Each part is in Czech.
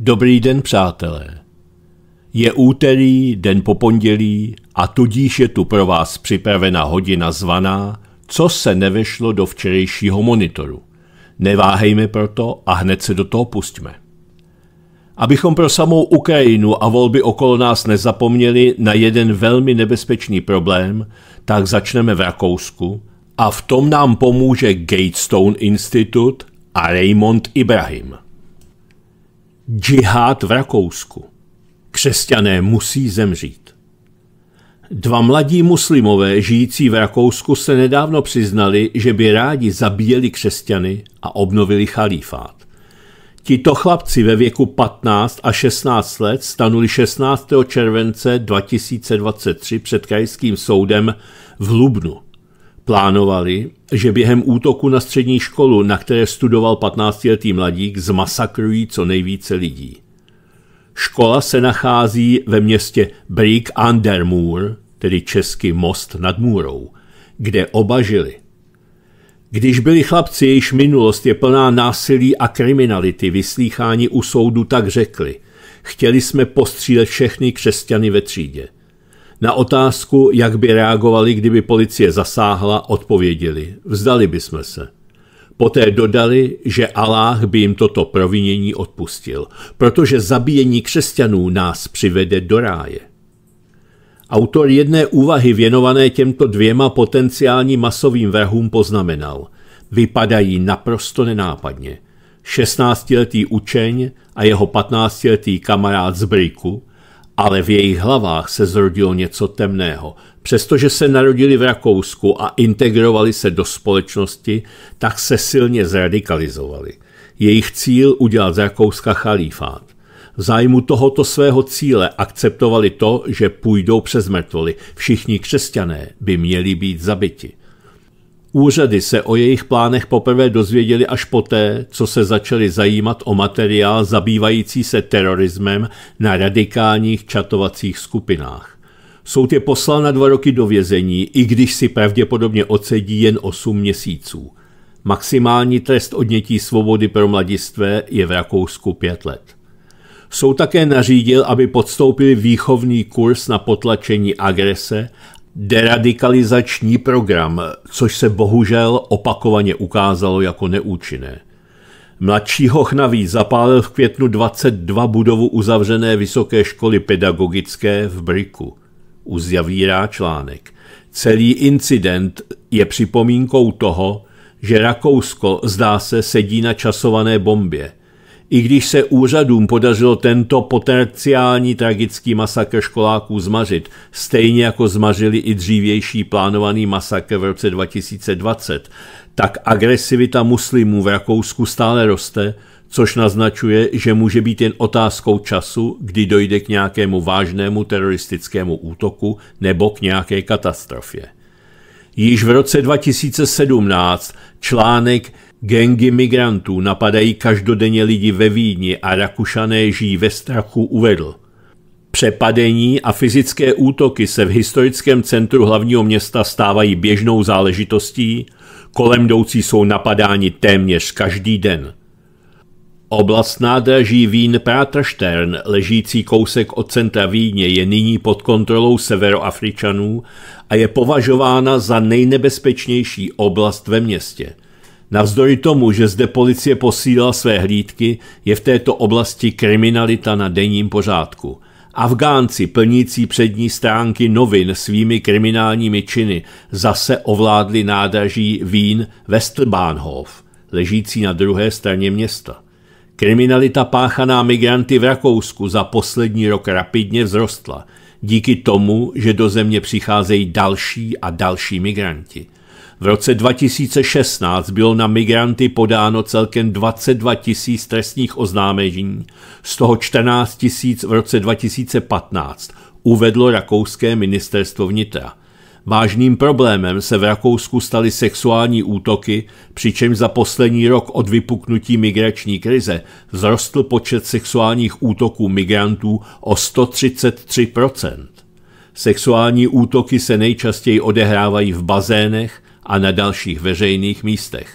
Dobrý den, přátelé. Je úterý, den po pondělí a tudíž je tu pro vás připravena hodina zvaná, co se nevešlo do včerejšího monitoru. Neváhejme proto a hned se do toho pustíme. Abychom pro samou Ukrajinu a volby okolo nás nezapomněli na jeden velmi nebezpečný problém, tak začneme v Rakousku a v tom nám pomůže Gatestone Institute a Raymond Ibrahim. Džihad v Rakousku. Křesťané musí zemřít. Dva mladí muslimové žijící v Rakousku se nedávno přiznali, že by rádi zabíjeli křesťany a obnovili chalífát. Tito chlapci ve věku 15 a 16 let stanuli 16. července 2023 před krajským soudem v Lubnu. Plánovali, že během útoku na střední školu, na které studoval 15-letý mladík, zmasakrují co nejvíce lidí. Škola se nachází ve městě Brick under Moor, tedy česky Most nad Můrou, kde oba žili. Když byli chlapci, již minulost je plná násilí a kriminality, vyslýcháni u soudu, tak řekli, chtěli jsme postřílet všechny křesťany ve třídě. Na otázku, jak by reagovali, kdyby policie zasáhla, odpověděli, vzdali by jsme se. Poté dodali, že Aláh by jim toto provinění odpustil, protože zabíjení křesťanů nás přivede do ráje. Autor jedné úvahy věnované těmto dvěma potenciálním masovým vrahům poznamenal. Vypadají naprosto nenápadně. 16-letý učeň a jeho 15-letý kamarád z Briku, ale v jejich hlavách se zrodilo něco temného. Přestože se narodili v Rakousku a integrovali se do společnosti, tak se silně zradikalizovali. Jejich cíl udělat z Rakouska chalífát. V zájmu tohoto svého cíle akceptovali to, že půjdou přes mrtvoli. Všichni křesťané by měli být zabiti. Úřady se o jejich plánech poprvé dozvěděli až poté, co se začaly zajímat o materiál zabývající se terorismem na radikálních čatovacích skupinách. Soud je poslal na dva roky do vězení, i když si pravděpodobně odsedí jen 8 měsíců. Maximální trest odnětí svobody pro mladistvé je v Rakousku 5 let. Soud také nařídil, aby podstoupili výchovný kurz na potlačení agrese deradikalizační program, což se bohužel opakovaně ukázalo jako neúčinné. Mladší hoch navíc zapálil v květnu 22 budovu uzavřené Vysoké školy pedagogické v Briku. Uzjavírá článek. Celý incident je připomínkou toho, že Rakousko, zdá se, sedí na časované bombě – i když se úřadům podařilo tento potenciální tragický masakr školáků zmařit, stejně jako zmařili i dřívější plánovaný masakr v roce 2020, tak agresivita muslimů v Rakousku stále roste, což naznačuje, že může být jen otázkou času, kdy dojde k nějakému vážnému teroristickému útoku nebo k nějaké katastrofě. Již v roce 2017 článek Gengy migrantů napadají každodenně lidi ve Vídni a Rakušané žijí ve strachu, uvedl. Přepadení a fyzické útoky se v historickém centru hlavního města stávají běžnou záležitostí, kolem jdoucí jsou napadáni téměř každý den. Oblast nádraží Vín Praterstern, ležící kousek od centra Vídně, je nyní pod kontrolou severoafričanů a je považována za nejnebezpečnější oblast ve městě – Navzdory tomu, že zde policie posílala své hlídky, je v této oblasti kriminalita na denním pořádku. Afgánci plnící přední stránky novin svými kriminálními činy zase ovládli nádraží Vín Westbahnhof, ležící na druhé straně města. Kriminalita páchaná migranty v Rakousku za poslední rok rapidně vzrostla, díky tomu, že do země přicházejí další a další migranti – v roce 2016 bylo na migranty podáno celkem 22 tisíc trestních oznámení, z toho 14 tisíc v roce 2015, uvedlo rakouské ministerstvo vnitra. Vážným problémem se v Rakousku staly sexuální útoky, přičemž za poslední rok od vypuknutí migrační krize vzrostl počet sexuálních útoků migrantů o 133 Sexuální útoky se nejčastěji odehrávají v bazénech, a na dalších veřejných místech.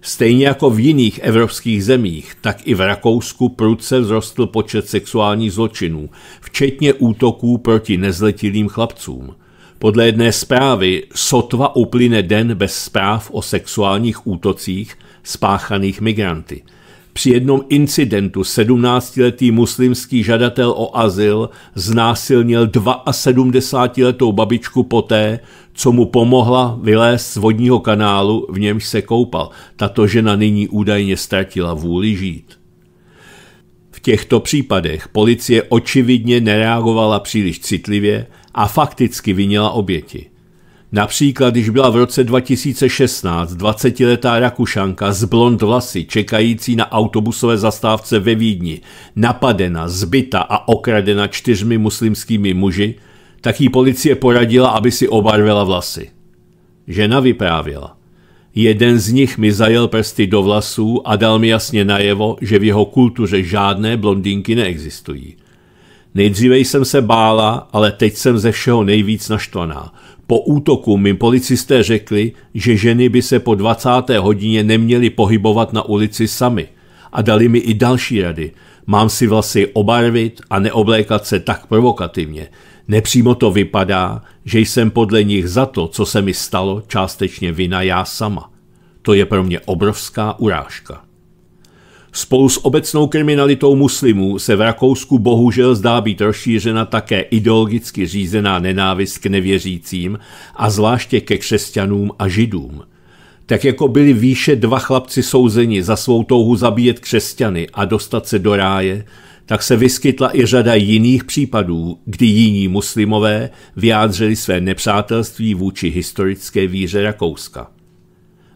Stejně jako v jiných evropských zemích, tak i v Rakousku prudce vzrostl počet sexuálních zločinů, včetně útoků proti nezletilým chlapcům. Podle jedné zprávy sotva uplyne den bez zpráv o sexuálních útocích spáchaných migranty – při jednom incidentu 17-letý muslimský žadatel o azyl znásilnil 72-letou babičku poté, co mu pomohla vylézt z vodního kanálu, v němž se koupal. Tato žena nyní údajně ztratila vůli žít. V těchto případech policie očividně nereagovala příliš citlivě a fakticky vyněla oběti. Například, když byla v roce 2016 20-letá Rakušanka z blond vlasy čekající na autobusové zastávce ve Vídni, napadena, zbyta a okradena čtyřmi muslimskými muži, tak jí policie poradila, aby si obarvila vlasy. Žena vyprávěla. Jeden z nich mi zajel prsty do vlasů a dal mi jasně najevo, že v jeho kultuře žádné blondýnky neexistují. Nejdříve jsem se bála, ale teď jsem ze všeho nejvíc naštvaná. Po útoku mi policisté řekli, že ženy by se po 20. hodině neměly pohybovat na ulici sami a dali mi i další rady. Mám si vlasy obarvit a neoblékat se tak provokativně. Nepřímo to vypadá, že jsem podle nich za to, co se mi stalo, částečně vina já sama. To je pro mě obrovská urážka. Spolu s obecnou kriminalitou muslimů se v Rakousku bohužel zdá být rozšířena také ideologicky řízená nenávist k nevěřícím a zvláště ke křesťanům a židům. Tak jako byli výše dva chlapci souzeni za svou touhu zabíjet křesťany a dostat se do ráje, tak se vyskytla i řada jiných případů, kdy jiní muslimové vyjádřili své nepřátelství vůči historické víře Rakouska.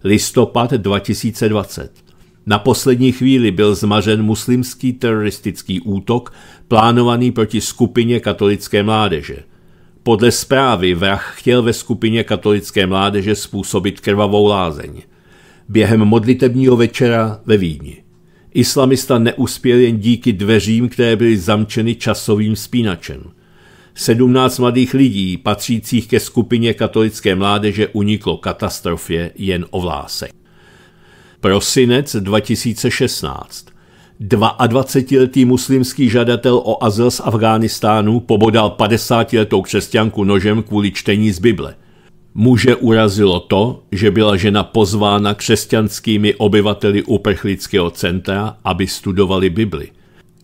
Listopad 2020 na poslední chvíli byl zmařen muslimský teroristický útok plánovaný proti skupině katolické mládeže. Podle zprávy vrah chtěl ve skupině katolické mládeže způsobit krvavou lázeň. Během modlitebního večera ve Vídni. Islamista neuspěl jen díky dveřím, které byly zamčeny časovým spínačem. 17 mladých lidí patřících ke skupině katolické mládeže uniklo katastrofě jen o vlásek. Prosinec 2016. 22-letý muslimský žadatel o azyl z Afghánistánu pobodal 50-letou křesťanku nožem kvůli čtení z Bible. Muže urazilo to, že byla žena pozvána křesťanskými obyvateli uprchlického centra, aby studovali Bibli.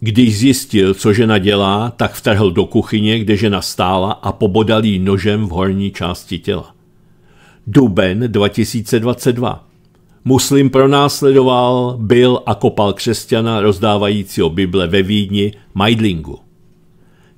Když zjistil, co žena dělá, tak vtrhl do kuchyně, kde žena stála a pobodal jí nožem v horní části těla. Duben 2022 Muslim pronásledoval, byl a kopal křesťana rozdávajícího Bible ve Vídni Majdlingu.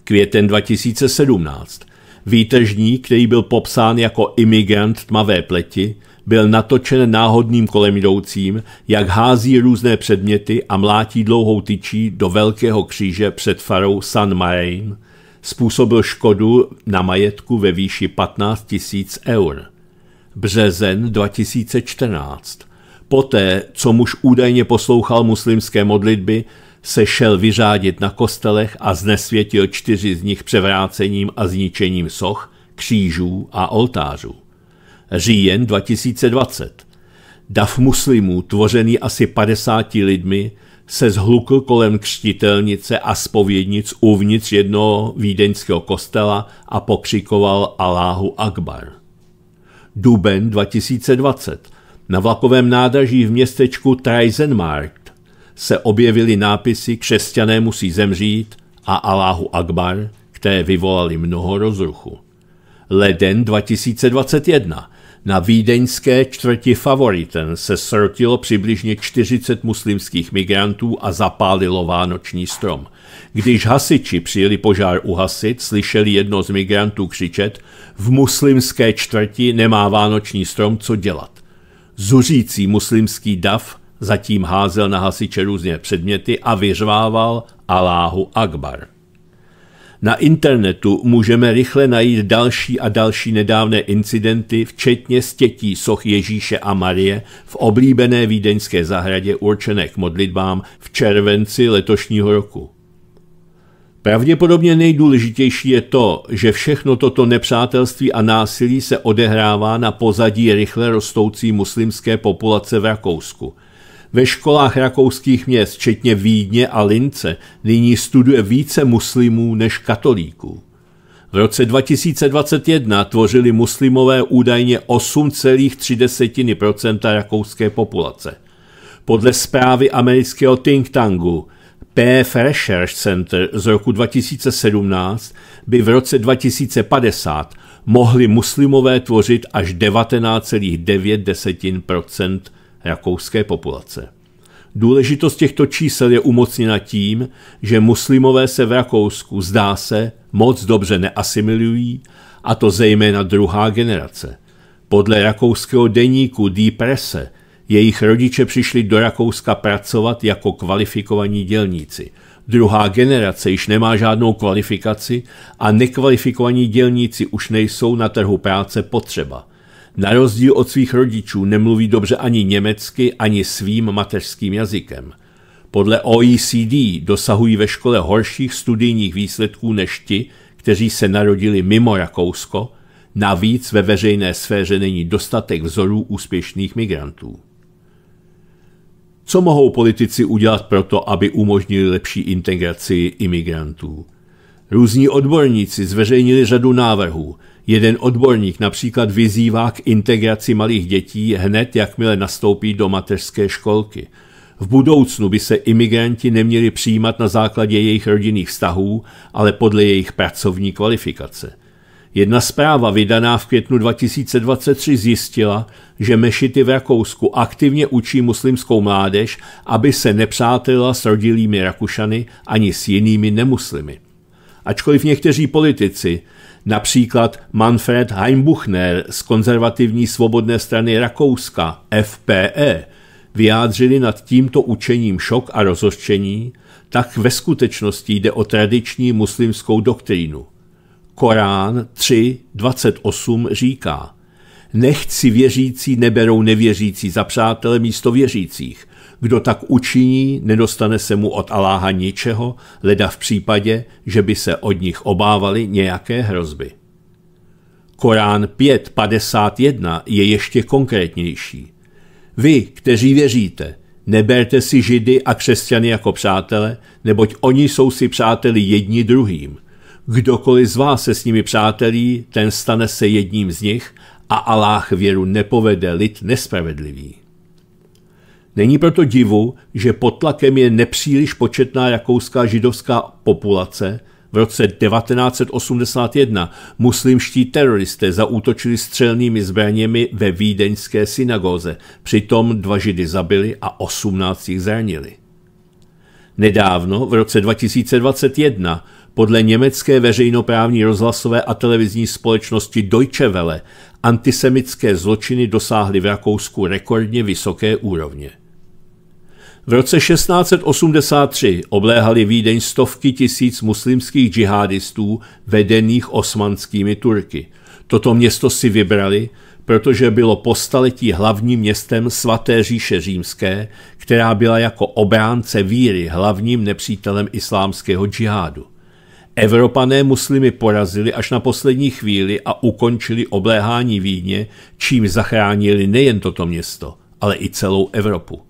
Květen 2017. Výtržník, který byl popsán jako imigrant tmavé pleti, byl natočen náhodným kolem jdoucím, jak hází různé předměty a mlátí dlouhou tyčí do velkého kříže před farou San Marain, způsobil škodu na majetku ve výši 15 000 eur. Březen 2014 Poté, co muž údajně poslouchal muslimské modlitby, se šel vyřádit na kostelech a znesvětil čtyři z nich převrácením a zničením soch, křížů a oltářů. Říjen 2020. Dav muslimů, tvořený asi 50 lidmi, se zhlukl kolem křtitelnice a spovědnic uvnitř jednoho vídeňského kostela a pokřikoval Aláhu Akbar. Duben 2020. Na vlakovém nádraží v městečku Treisenmarkt se objevily nápisy Křesťané musí zemřít a Aláhu Akbar, které vyvolali mnoho rozruchu. Leden 2021 na vídeňské čtvrti Favoriten se srotilo přibližně 40 muslimských migrantů a zapálilo vánoční strom. Když hasiči přijeli požár uhasit, slyšeli jedno z migrantů křičet v muslimské čtvrti nemá vánoční strom co dělat zuřící muslimský dav zatím házel na hasiče různé předměty a vyřvával Aláhu Akbar. Na internetu můžeme rychle najít další a další nedávné incidenty, včetně stětí soch Ježíše a Marie v oblíbené vídeňské zahradě určené k modlitbám v červenci letošního roku. Pravděpodobně nejdůležitější je to, že všechno toto nepřátelství a násilí se odehrává na pozadí rychle rostoucí muslimské populace v Rakousku. Ve školách rakouských měst, včetně Vídně a Lince, nyní studuje více muslimů než katolíků. V roce 2021 tvořili muslimové údajně 8,3 rakouské populace. Podle zprávy amerického think tanku PF Research Center z roku 2017 by v roce 2050 mohli muslimové tvořit až 19,9 rakouské populace. Důležitost těchto čísel je umocněna tím, že muslimové se v Rakousku, zdá se, moc dobře neasimilují, a to zejména druhá generace. Podle rakouského deníku Die Presse jejich rodiče přišli do Rakouska pracovat jako kvalifikovaní dělníci. Druhá generace již nemá žádnou kvalifikaci a nekvalifikovaní dělníci už nejsou na trhu práce potřeba. Na rozdíl od svých rodičů nemluví dobře ani německy, ani svým mateřským jazykem. Podle OECD dosahují ve škole horších studijních výsledků než ti, kteří se narodili mimo Rakousko, navíc ve veřejné sféře není dostatek vzorů úspěšných migrantů. Co mohou politici udělat proto, aby umožnili lepší integraci imigrantů? Různí odborníci zveřejnili řadu návrhů. Jeden odborník například vyzývá k integraci malých dětí hned, jakmile nastoupí do mateřské školky. V budoucnu by se imigranti neměli přijímat na základě jejich rodinných vztahů, ale podle jejich pracovní kvalifikace. Jedna zpráva vydaná v květnu 2023 zjistila, že mešity v Rakousku aktivně učí muslimskou mládež, aby se nepřátelila s rodilými Rakušany ani s jinými nemuslimy. Ačkoliv někteří politici, například Manfred Heimbuchner z konzervativní svobodné strany Rakouska, FPE, vyjádřili nad tímto učením šok a rozhořčení, tak ve skutečnosti jde o tradiční muslimskou doktrínu. Korán 3.28 říká, nechci věřící neberou nevěřící za přátele místo věřících. Kdo tak učiní, nedostane se mu od Aláha ničeho, leda v případě, že by se od nich obávali nějaké hrozby. Korán 5.51 je ještě konkrétnější. Vy, kteří věříte, neberte si židy a křesťany jako přátele, neboť oni jsou si přáteli jedni druhým – Kdokoliv z vás se s nimi přátelí, ten stane se jedním z nich a Aláh věru nepovede lid nespravedlivý. Není proto divu, že pod tlakem je nepříliš početná jakouská židovská populace. V roce 1981 muslimští teroristé zaútočili střelnými zbraněmi ve vídeňské synagóze, přitom dva židy zabili a 18 jich zranili. Nedávno, v roce 2021, podle německé veřejnoprávní rozhlasové a televizní společnosti Deutsche Welle antisemické zločiny dosáhly v Rakousku rekordně vysoké úrovně. V roce 1683 obléhali Vídeň stovky tisíc muslimských džihadistů vedených osmanskými Turky. Toto město si vybrali, protože bylo po staletí hlavním městem svaté říše římské, která byla jako obránce víry hlavním nepřítelem islámského džihádu. Evropané muslimy porazili až na poslední chvíli a ukončili obléhání Vídně, čím zachránili nejen toto město, ale i celou Evropu.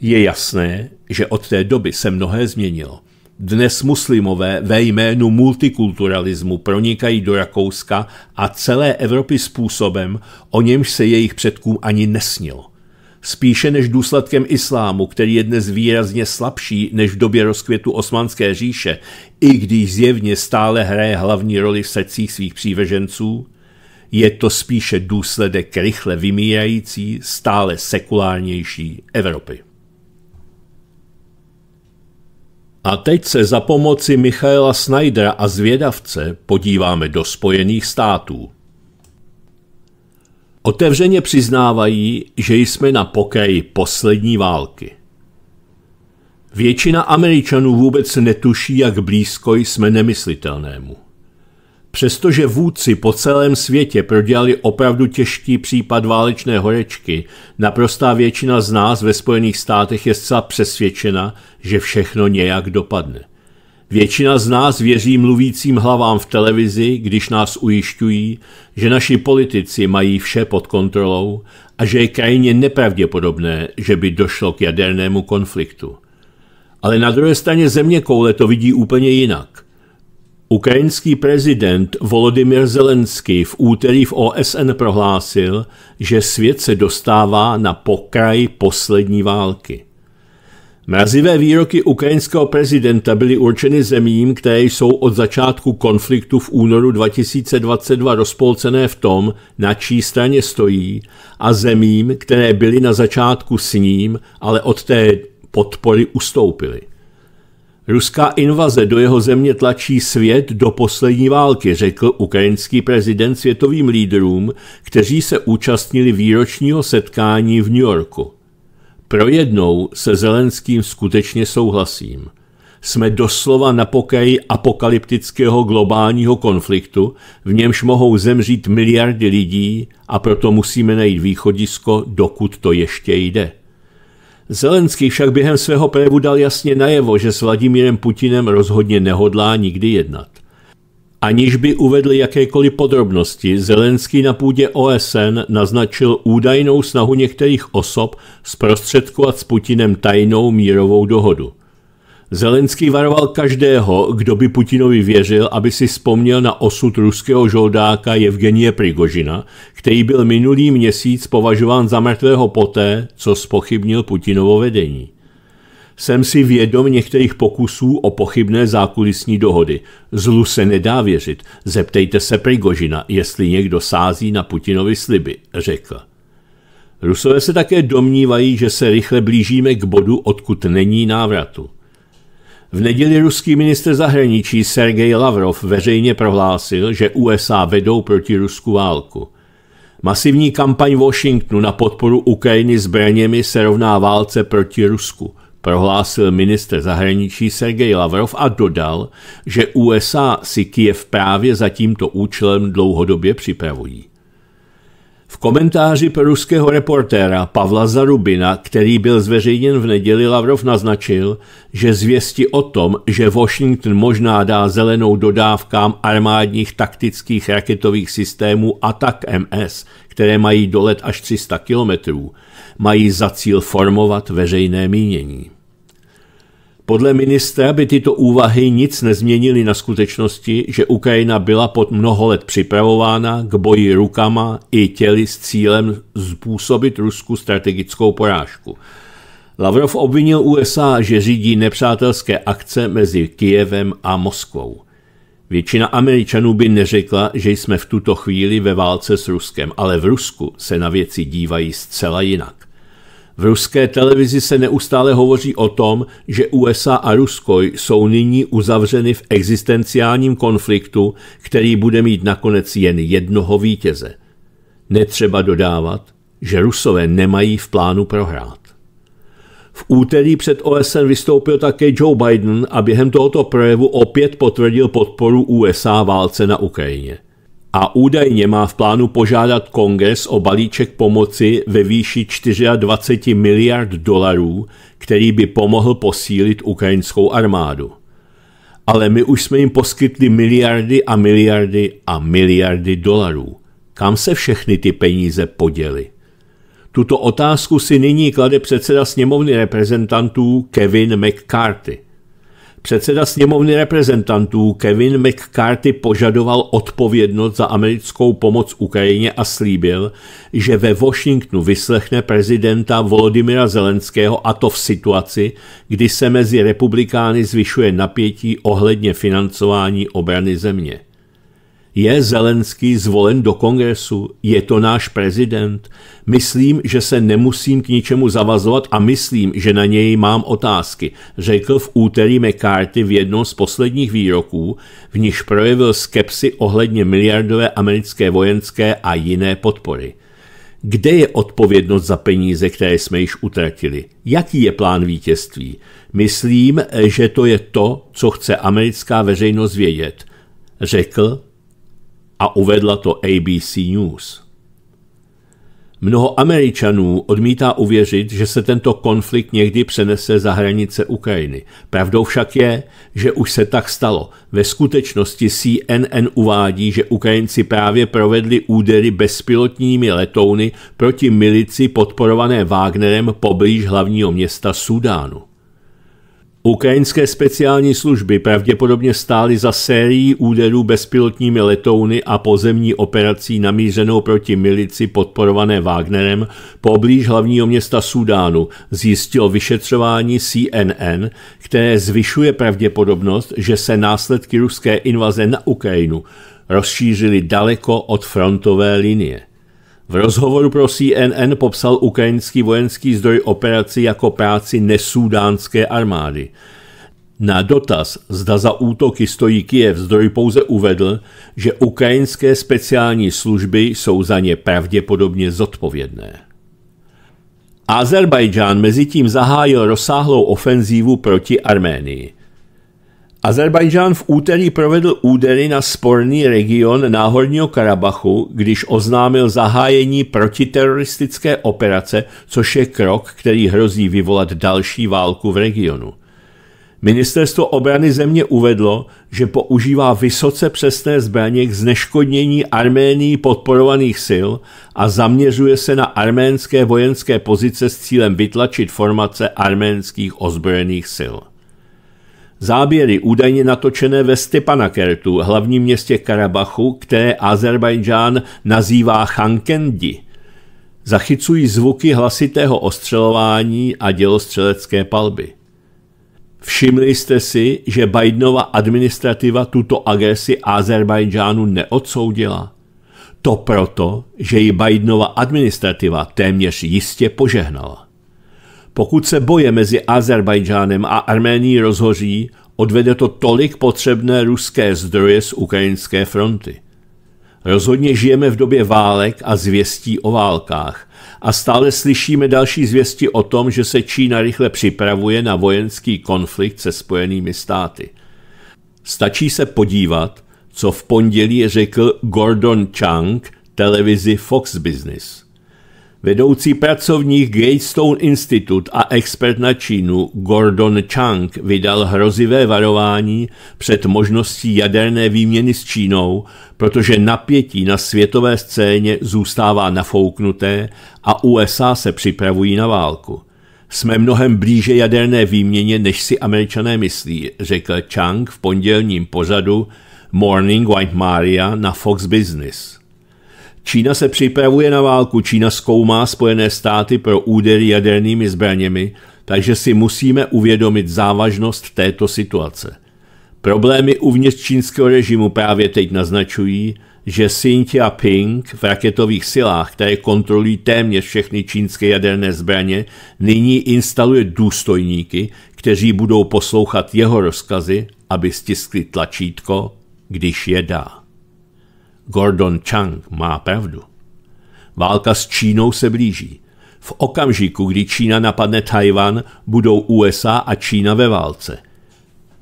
Je jasné, že od té doby se mnohé změnilo. Dnes muslimové ve jménu multikulturalismu pronikají do Rakouska a celé Evropy způsobem, o němž se jejich předkům ani nesnilo – spíše než důsledkem islámu, který je dnes výrazně slabší než v době rozkvětu osmanské říše, i když zjevně stále hraje hlavní roli v srdcích svých přívrženců, je to spíše důsledek rychle vymírající, stále sekulárnější Evropy. A teď se za pomoci Michaela Snydera a zvědavce podíváme do Spojených států – Otevřeně přiznávají, že jsme na pokeji poslední války. Většina Američanů vůbec netuší, jak blízko jsme nemyslitelnému. Přestože vůdci po celém světě prodělali opravdu těžký případ válečné horečky, naprostá většina z nás ve Spojených státech je zcela přesvědčena, že všechno nějak dopadne – Většina z nás věří mluvícím hlavám v televizi, když nás ujišťují, že naši politici mají vše pod kontrolou a že je krajně nepravděpodobné, že by došlo k jadernému konfliktu. Ale na druhé straně země koule to vidí úplně jinak. Ukrajinský prezident Volodymyr Zelensky v úterý v OSN prohlásil, že svět se dostává na pokraj poslední války. Mrazivé výroky ukrajinského prezidenta byly určeny zemím, které jsou od začátku konfliktu v únoru 2022 rozpolcené v tom, na čí straně stojí, a zemím, které byly na začátku s ním, ale od té podpory ustoupily. Ruská invaze do jeho země tlačí svět do poslední války, řekl ukrajinský prezident světovým lídrům, kteří se účastnili výročního setkání v New Yorku. Pro jednou se Zelenským skutečně souhlasím. Jsme doslova na pokaji apokalyptického globálního konfliktu, v němž mohou zemřít miliardy lidí a proto musíme najít východisko, dokud to ještě jde. Zelenský však během svého projevu dal jasně najevo, že s Vladimírem Putinem rozhodně nehodlá nikdy jednat. Aniž by uvedl jakékoliv podrobnosti, Zelenský na půdě OSN naznačil údajnou snahu některých osob zprostředkovat s Putinem tajnou mírovou dohodu. Zelenský varoval každého, kdo by Putinovi věřil, aby si vzpomněl na osud ruského žoldáka Evgenie Prigožina, který byl minulý měsíc považován za mrtvého poté, co spochybnil Putinovo vedení. Jsem si vědom některých pokusů o pochybné zákulisní dohody. Zlu se nedá věřit. Zeptejte se Prigožina, jestli někdo sází na Putinovi sliby, řekl. Rusové se také domnívají, že se rychle blížíme k bodu, odkud není návratu. V neděli ruský minister zahraničí Sergej Lavrov veřejně prohlásil, že USA vedou proti Rusku válku. Masivní kampaň Washingtonu na podporu Ukrajiny zbraněmi se rovná válce proti Rusku – prohlásil ministr zahraničí Sergej Lavrov a dodal, že USA si Kiev právě za tímto účelem dlouhodobě připravují. V komentáři pro ruského reportéra Pavla Zarubina, který byl zveřejněn v neděli, Lavrov naznačil, že zvěsti o tom, že Washington možná dá zelenou dodávkám armádních taktických raketových systémů Atak MS, které mají dolet až 300 kilometrů, mají za cíl formovat veřejné mínění. Podle ministra by tyto úvahy nic nezměnily na skutečnosti, že Ukrajina byla pod mnoho let připravována k boji rukama i těli s cílem způsobit Rusku strategickou porážku. Lavrov obvinil USA, že řídí nepřátelské akce mezi Kijevem a Moskvou. Většina Američanů by neřekla, že jsme v tuto chvíli ve válce s Ruskem, ale v Rusku se na věci dívají zcela jinak. V ruské televizi se neustále hovoří o tom, že USA a Rusko jsou nyní uzavřeny v existenciálním konfliktu, který bude mít nakonec jen jednoho vítěze. Netřeba dodávat, že Rusové nemají v plánu prohrát. V úterý před OSN vystoupil také Joe Biden a během tohoto projevu opět potvrdil podporu USA válce na Ukrajině a údajně má v plánu požádat kongres o balíček pomoci ve výši 24 miliard dolarů, který by pomohl posílit ukrajinskou armádu. Ale my už jsme jim poskytli miliardy a miliardy a miliardy dolarů. Kam se všechny ty peníze poděly? Tuto otázku si nyní klade předseda sněmovny reprezentantů Kevin McCarthy. Předseda sněmovny reprezentantů Kevin McCarthy požadoval odpovědnost za americkou pomoc Ukrajině a slíbil, že ve Washingtonu vyslechne prezidenta Volodymyra Zelenského a to v situaci, kdy se mezi republikány zvyšuje napětí ohledně financování obrany země. Je Zelenský zvolen do kongresu? Je to náš prezident? Myslím, že se nemusím k ničemu zavazovat a myslím, že na něj mám otázky, řekl v úterý McCarthy v jednom z posledních výroků, v níž projevil skepsy ohledně miliardové americké vojenské a jiné podpory. Kde je odpovědnost za peníze, které jsme již utratili? Jaký je plán vítězství? Myslím, že to je to, co chce americká veřejnost vědět, řekl a uvedla to ABC News. Mnoho Američanů odmítá uvěřit, že se tento konflikt někdy přenese za hranice Ukrajiny. Pravdou však je, že už se tak stalo. Ve skutečnosti CNN uvádí, že Ukrajinci právě provedli údery bezpilotními letouny proti milici podporované Wagnerem poblíž hlavního města Sudánu. Ukrajinské speciální služby pravděpodobně stály za sérií úderů bezpilotními letouny a pozemní operací namířenou proti milici podporované Wagnerem poblíž hlavního města Súdánu, zjistilo vyšetřování CNN, které zvyšuje pravděpodobnost, že se následky ruské invaze na Ukrajinu rozšířily daleko od frontové linie. V rozhovoru pro CNN popsal ukrajinský vojenský zdroj operaci jako práci nesudánské armády. Na dotaz, zda za útoky stojí Kiev, zdroj pouze uvedl, že ukrajinské speciální služby jsou za ně pravděpodobně zodpovědné. Azerbajdžán mezitím zahájil rozsáhlou ofenzívu proti Arménii. Azerbajdžán v úterý provedl údery na sporný region Náhorního Karabachu, když oznámil zahájení protiteroristické operace, což je krok, který hrozí vyvolat další válku v regionu. Ministerstvo obrany země uvedlo, že používá vysoce přesné zbraně k zneškodnění Arménií podporovaných sil a zaměřuje se na arménské vojenské pozice s cílem vytlačit formace arménských ozbrojených sil. Záběry údajně natočené ve Stepanakertu, hlavním městě Karabachu, které Azerbajdžán nazývá Chankendi, zachycují zvuky hlasitého ostřelování a dělostřelecké palby. Všimli jste si, že Bidenova administrativa tuto agresi Azerbajdžánu neodsoudila? To proto, že ji Bidenova administrativa téměř jistě požehnala. Pokud se boje mezi Azerbajdžánem a Arménií rozhoří, odvede to tolik potřebné ruské zdroje z ukrajinské fronty. Rozhodně žijeme v době válek a zvěstí o válkách a stále slyšíme další zvěsti o tom, že se Čína rychle připravuje na vojenský konflikt se Spojenými státy. Stačí se podívat, co v pondělí řekl Gordon Chang televizi Fox Business. Vedoucí pracovník Greystone Institute a expert na Čínu Gordon Chang vydal hrozivé varování před možností jaderné výměny s Čínou, protože napětí na světové scéně zůstává nafouknuté a USA se připravují na válku. Jsme mnohem blíže jaderné výměně, než si američané myslí, řekl Chang v pondělním pořadu Morning White Maria na Fox Business. Čína se připravuje na válku, Čína zkoumá Spojené státy pro údery jadernými zbraněmi, takže si musíme uvědomit závažnost této situace. Problémy uvnitř čínského režimu právě teď naznačují, že Xi Ping v raketových silách, které kontrolují téměř všechny čínské jaderné zbraně, nyní instaluje důstojníky, kteří budou poslouchat jeho rozkazy, aby stiskli tlačítko, když je dá. Gordon Chang má pravdu. Válka s Čínou se blíží. V okamžiku, kdy Čína napadne Tajvan, budou USA a Čína ve válce.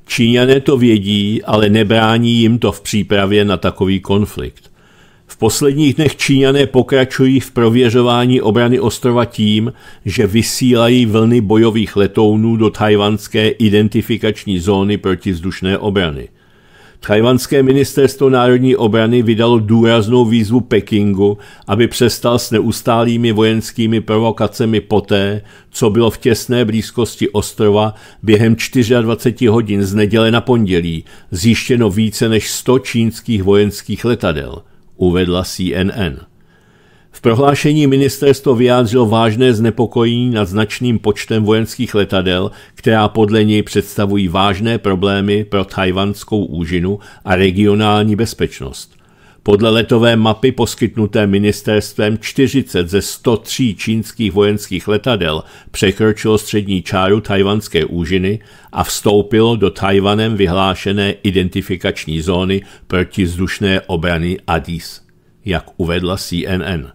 Číňané to vědí, ale nebrání jim to v přípravě na takový konflikt. V posledních dnech Číňané pokračují v prověřování obrany ostrova tím, že vysílají vlny bojových letounů do tajvanské identifikační zóny protizdušné obrany – Tajvanské ministerstvo národní obrany vydalo důraznou výzvu Pekingu, aby přestal s neustálými vojenskými provokacemi poté, co bylo v těsné blízkosti ostrova během 24 hodin z neděle na pondělí zjištěno více než 100 čínských vojenských letadel, uvedla CNN. V prohlášení ministerstvo vyjádřilo vážné znepokojení nad značným počtem vojenských letadel, která podle něj představují vážné problémy pro tajvanskou úžinu a regionální bezpečnost. Podle letové mapy poskytnuté ministerstvem 40 ze 103 čínských vojenských letadel překročilo střední čáru tajvanské úžiny a vstoupilo do Tajvanem vyhlášené identifikační zóny protizdušné obrany ADIS, jak uvedla CNN.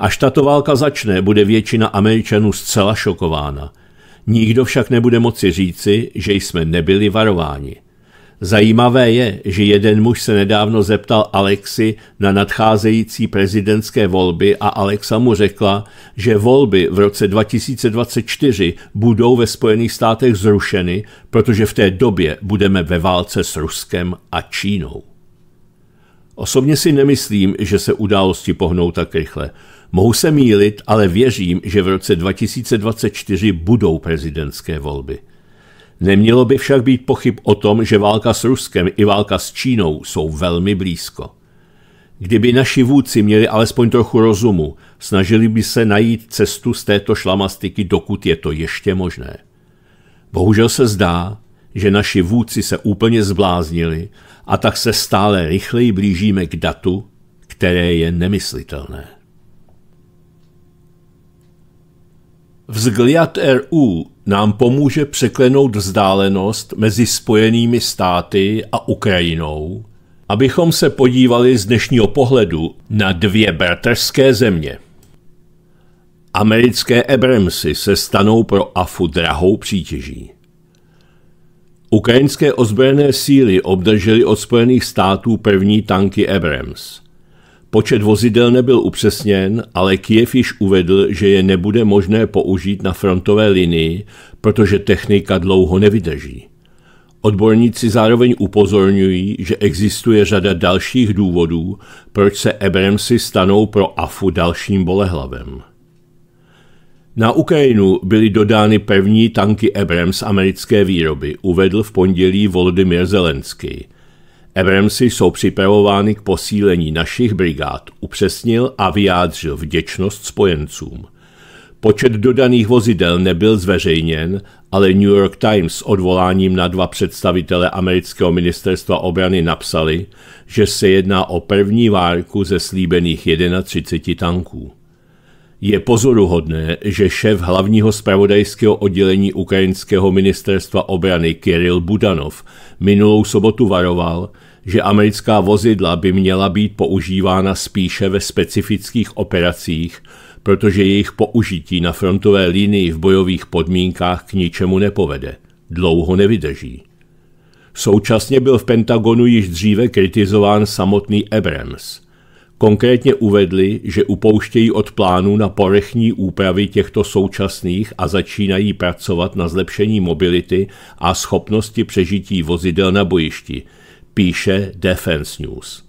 Až tato válka začne, bude většina Američanů zcela šokována. Nikdo však nebude moci říci, že jsme nebyli varováni. Zajímavé je, že jeden muž se nedávno zeptal Alexi na nadcházející prezidentské volby a Alexa mu řekla, že volby v roce 2024 budou ve Spojených státech zrušeny, protože v té době budeme ve válce s Ruskem a Čínou. Osobně si nemyslím, že se události pohnou tak rychle. Mohu se mýlit, ale věřím, že v roce 2024 budou prezidentské volby. Nemělo by však být pochyb o tom, že válka s Ruskem i válka s Čínou jsou velmi blízko. Kdyby naši vůdci měli alespoň trochu rozumu, snažili by se najít cestu z této šlamastiky, dokud je to ještě možné. Bohužel se zdá, že naši vůdci se úplně zbláznili a tak se stále rychleji blížíme k datu, které je nemyslitelné. Vzgliad RU nám pomůže překlenout vzdálenost mezi Spojenými státy a Ukrajinou, abychom se podívali z dnešního pohledu na dvě bratrské země. Americké Abramsy se stanou pro AFU drahou přítěží. Ukrajinské ozbrojené síly obdržely od Spojených států první tanky Abrams – Počet vozidel nebyl upřesněn, ale Kiev již uvedl, že je nebude možné použít na frontové linii, protože technika dlouho nevydrží. Odborníci zároveň upozorňují, že existuje řada dalších důvodů, proč se Ebremsy stanou pro AFU dalším bolehlavem. Na Ukrajinu byly dodány první tanky Abrams americké výroby, uvedl v pondělí Volodymyr Zelenský. Abramsy jsou připravovány k posílení našich brigád, upřesnil a vyjádřil vděčnost spojencům. Počet dodaných vozidel nebyl zveřejněn, ale New York Times s odvoláním na dva představitele amerického ministerstva obrany napsali, že se jedná o první várku ze slíbených 31 tanků. Je pozoruhodné, že šéf hlavního spravodajského oddělení ukrajinského ministerstva obrany Kiril Budanov minulou sobotu varoval, že americká vozidla by měla být používána spíše ve specifických operacích, protože jejich použití na frontové linii v bojových podmínkách k ničemu nepovede, dlouho nevydrží. Současně byl v Pentagonu již dříve kritizován samotný Abrams. Konkrétně uvedli, že upouštějí od plánu na porechní úpravy těchto současných a začínají pracovat na zlepšení mobility a schopnosti přežití vozidel na bojišti, píše Defense News.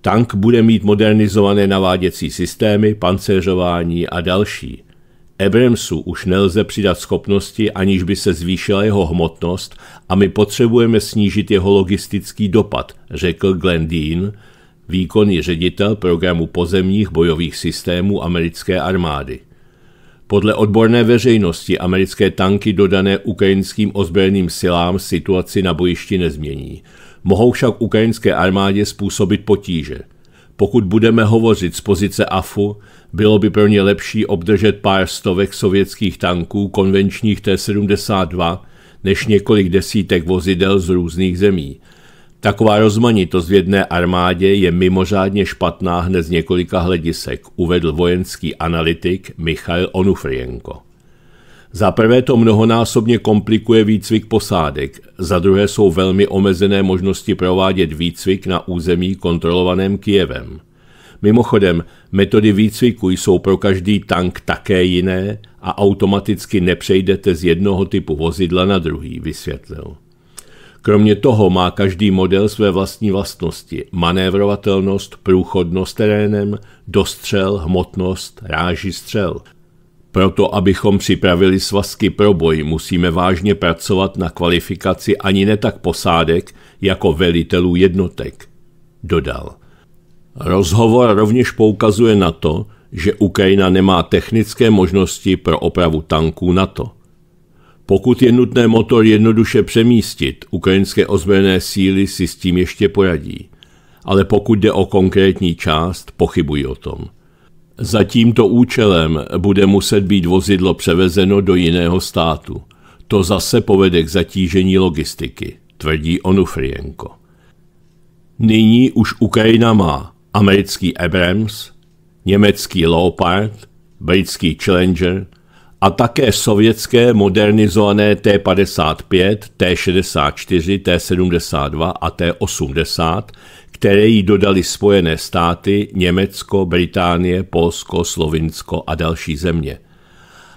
Tank bude mít modernizované naváděcí systémy, pancéřování a další. Abramsu už nelze přidat schopnosti, aniž by se zvýšila jeho hmotnost a my potřebujeme snížit jeho logistický dopad, řekl Glenn Dean, výkonný ředitel programu pozemních bojových systémů americké armády. Podle odborné veřejnosti americké tanky dodané ukrajinským ozbrojeným silám situaci na bojišti nezmění. Mohou však ukrajinské armádě způsobit potíže. Pokud budeme hovořit z pozice AFU, bylo by pro ně lepší obdržet pár stovek sovětských tanků konvenčních T-72 než několik desítek vozidel z různých zemí – Taková rozmanitost v jedné armádě je mimořádně špatná hned z několika hledisek, uvedl vojenský analytik Michal Onufrienko. Za prvé to mnohonásobně komplikuje výcvik posádek, za druhé jsou velmi omezené možnosti provádět výcvik na území kontrolovaném Kijevem. Mimochodem, metody výcviku jsou pro každý tank také jiné a automaticky nepřejdete z jednoho typu vozidla na druhý, vysvětlil. Kromě toho má každý model své vlastní vlastnosti. Manévrovatelnost, průchodnost terénem, dostřel, hmotnost, ráži střel. Proto, abychom připravili svazky pro boj, musíme vážně pracovat na kvalifikaci ani ne tak posádek, jako velitelů jednotek, dodal. Rozhovor rovněž poukazuje na to, že Ukrajina nemá technické možnosti pro opravu tanků NATO. Pokud je nutné motor jednoduše přemístit, ukrajinské ozbrojené síly si s tím ještě poradí. Ale pokud jde o konkrétní část, pochybuji o tom. Za tímto účelem bude muset být vozidlo převezeno do jiného státu. To zase povede k zatížení logistiky, tvrdí Onufrienko. Nyní už Ukrajina má americký Abrams, německý Leopard, britský Challenger – a také sovětské modernizované T-55, T-64, T-72 a T-80, které jí dodali Spojené státy, Německo, Británie, Polsko, Slovinsko a další země.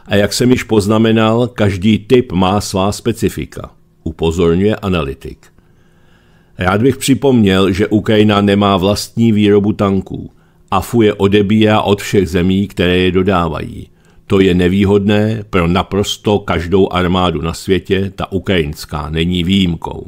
A jak jsem již poznamenal, každý typ má svá specifika, upozorňuje analytik. Rád bych připomněl, že Ukrajina nemá vlastní výrobu tanků. AFU je odebíjá od všech zemí, které je dodávají – to je nevýhodné pro naprosto každou armádu na světě, ta ukrajinská není výjimkou.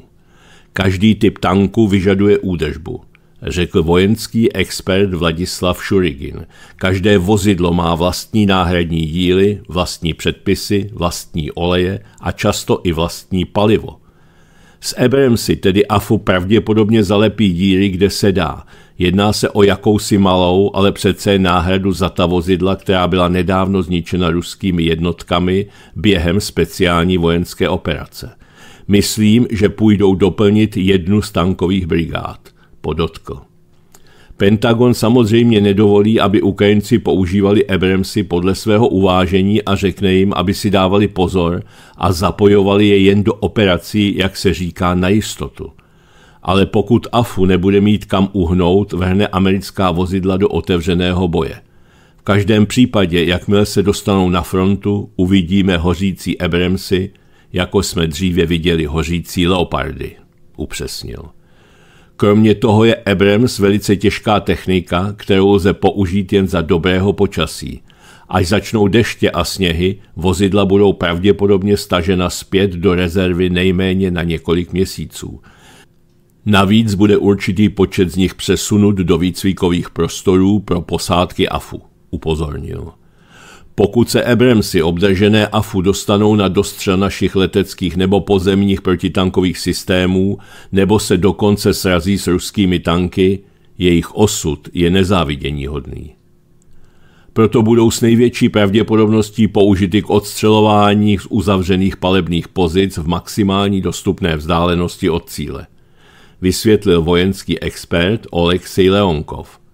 Každý typ tanku vyžaduje údržbu, řekl vojenský expert Vladislav Šurigin. Každé vozidlo má vlastní náhradní díly, vlastní předpisy, vlastní oleje a často i vlastní palivo. S si tedy AFU pravděpodobně zalepí díry, kde se dá. Jedná se o jakousi malou, ale přece náhradu za ta vozidla, která byla nedávno zničena ruskými jednotkami během speciální vojenské operace. Myslím, že půjdou doplnit jednu z tankových brigád, podotkl. Pentagon samozřejmě nedovolí, aby Ukrajinci používali Abramsy podle svého uvážení a řekne jim, aby si dávali pozor a zapojovali je jen do operací, jak se říká, na jistotu. Ale pokud AFU nebude mít kam uhnout, vrhne americká vozidla do otevřeného boje. V každém případě, jakmile se dostanou na frontu, uvidíme hořící Abramsy, jako jsme dříve viděli hořící Leopardy, upřesnil. Kromě toho je Abrams velice těžká technika, kterou lze použít jen za dobrého počasí. Až začnou deště a sněhy, vozidla budou pravděpodobně stažena zpět do rezervy nejméně na několik měsíců. Navíc bude určitý počet z nich přesunut do výcvikových prostorů pro posádky AFU, upozornil. Pokud se Abramsy obdržené AFU dostanou na dostřel našich leteckých nebo pozemních protitankových systémů, nebo se dokonce srazí s ruskými tanky, jejich osud je nezáviděníhodný. Proto budou s největší pravděpodobností použity k odstřelování z uzavřených palebných pozic v maximální dostupné vzdálenosti od cíle, vysvětlil vojenský expert Oleksij Leonkov –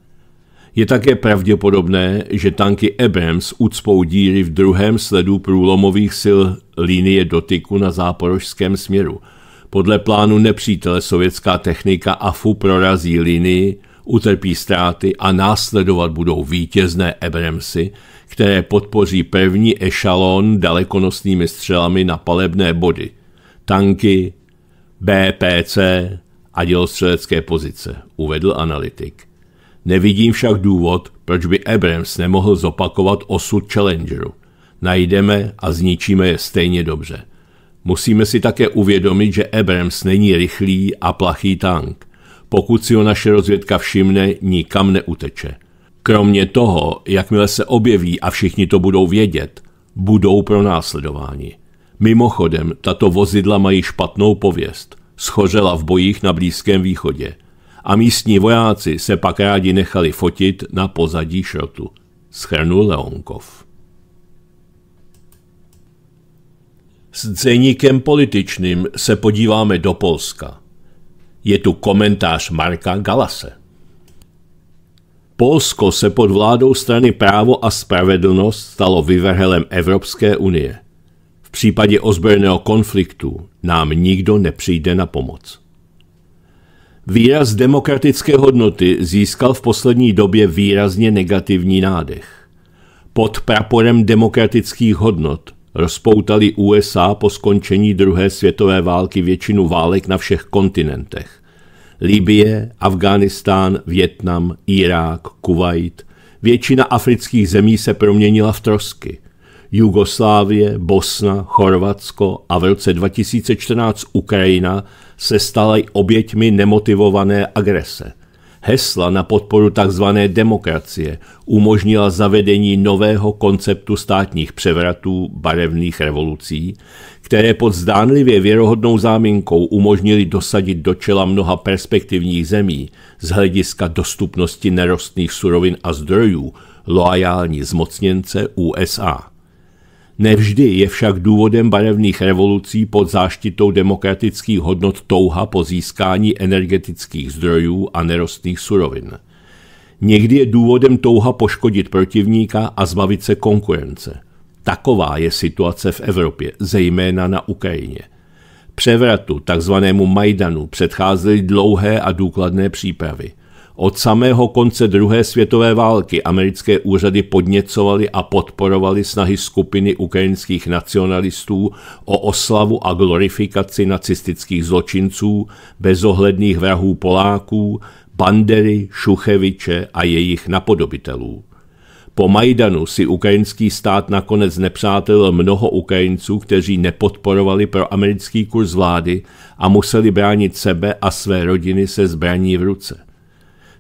je také pravděpodobné, že tanky Abrams ucpou díry v druhém sledu průlomových sil linie dotyku na záporožském směru. Podle plánu nepřítele sovětská technika AFU prorazí linii, utrpí ztráty a následovat budou vítězné Abramsy, které podpoří první ešalon dalekonosnými střelami na palebné body, tanky, BPC a dělostřelecké pozice, uvedl analytik. Nevidím však důvod, proč by Abrams nemohl zopakovat osud Challengeru. Najdeme a zničíme je stejně dobře. Musíme si také uvědomit, že Abrams není rychlý a plachý tank. Pokud si ho naše rozvědka všimne, nikam neuteče. Kromě toho, jakmile se objeví a všichni to budou vědět, budou pronásledováni. Mimochodem, tato vozidla mají špatnou pověst. Schořela v bojích na Blízkém východě – a místní vojáci se pak rádi nechali fotit na pozadí šrotu, schrnul Leonkov. S dzeníkem političným se podíváme do Polska. Je tu komentář Marka Galase. Polsko se pod vládou strany Právo a spravedlnost stalo vyvrhelem Evropské unie. V případě ozbrojeného konfliktu nám nikdo nepřijde na pomoc. Výraz demokratické hodnoty získal v poslední době výrazně negativní nádech. Pod praporem demokratických hodnot rozpoutali USA po skončení druhé světové války většinu válek na všech kontinentech. Libie, Afghánistán, Větnam, Irák, Kuwait. Většina afrických zemí se proměnila v trosky. Jugoslávie, Bosna, Chorvatsko a v roce 2014 Ukrajina se staly oběťmi nemotivované agrese. Hesla na podporu tzv. demokracie umožnila zavedení nového konceptu státních převratů, barevných revolucí, které pod zdánlivě věrohodnou záminkou umožnili dosadit do čela mnoha perspektivních zemí z hlediska dostupnosti nerostných surovin a zdrojů loajální zmocněnce USA. Nevždy je však důvodem barevných revolucí pod záštitou demokratických hodnot touha po získání energetických zdrojů a nerostných surovin. Někdy je důvodem touha poškodit protivníka a zbavit se konkurence. Taková je situace v Evropě, zejména na Ukrajině. Převratu, takzvanému Majdanu, předcházely dlouhé a důkladné přípravy – od samého konce druhé světové války americké úřady podněcovaly a podporovaly snahy skupiny ukrajinských nacionalistů o oslavu a glorifikaci nacistických zločinců, bezohledných vrahů Poláků, Bandery, Šucheviče a jejich napodobitelů. Po Majdanu si ukrajinský stát nakonec nepřátel mnoho Ukrajinců, kteří nepodporovali pro americký kurz vlády a museli bránit sebe a své rodiny se zbraní v ruce.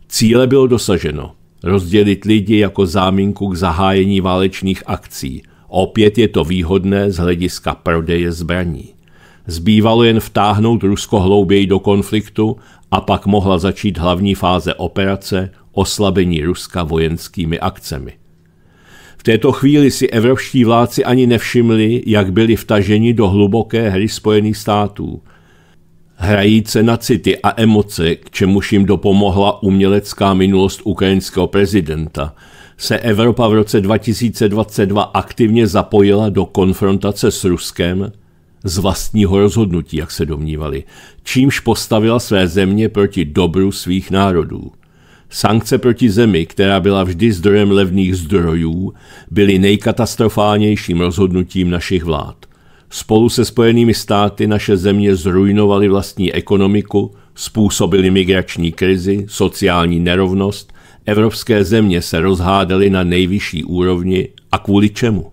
Cíle bylo dosaženo. Rozdělit lidi jako záminku k zahájení válečných akcí. Opět je to výhodné z hlediska prodeje zbraní. Zbývalo jen vtáhnout Rusko hlouběji do konfliktu a pak mohla začít hlavní fáze operace oslabení Ruska vojenskými akcemi. V této chvíli si evropští vláci ani nevšimli, jak byli vtaženi do hluboké hry Spojených států – hrajíce na city a emoce, k čemuž jim dopomohla umělecká minulost ukrajinského prezidenta, se Evropa v roce 2022 aktivně zapojila do konfrontace s Ruskem z vlastního rozhodnutí, jak se domnívali, čímž postavila své země proti dobru svých národů. Sankce proti zemi, která byla vždy zdrojem levných zdrojů, byly nejkatastrofálnějším rozhodnutím našich vlád – Spolu se Spojenými státy naše země zrujnovaly vlastní ekonomiku, způsobili migrační krizi, sociální nerovnost, evropské země se rozhádaly na nejvyšší úrovni a kvůli čemu?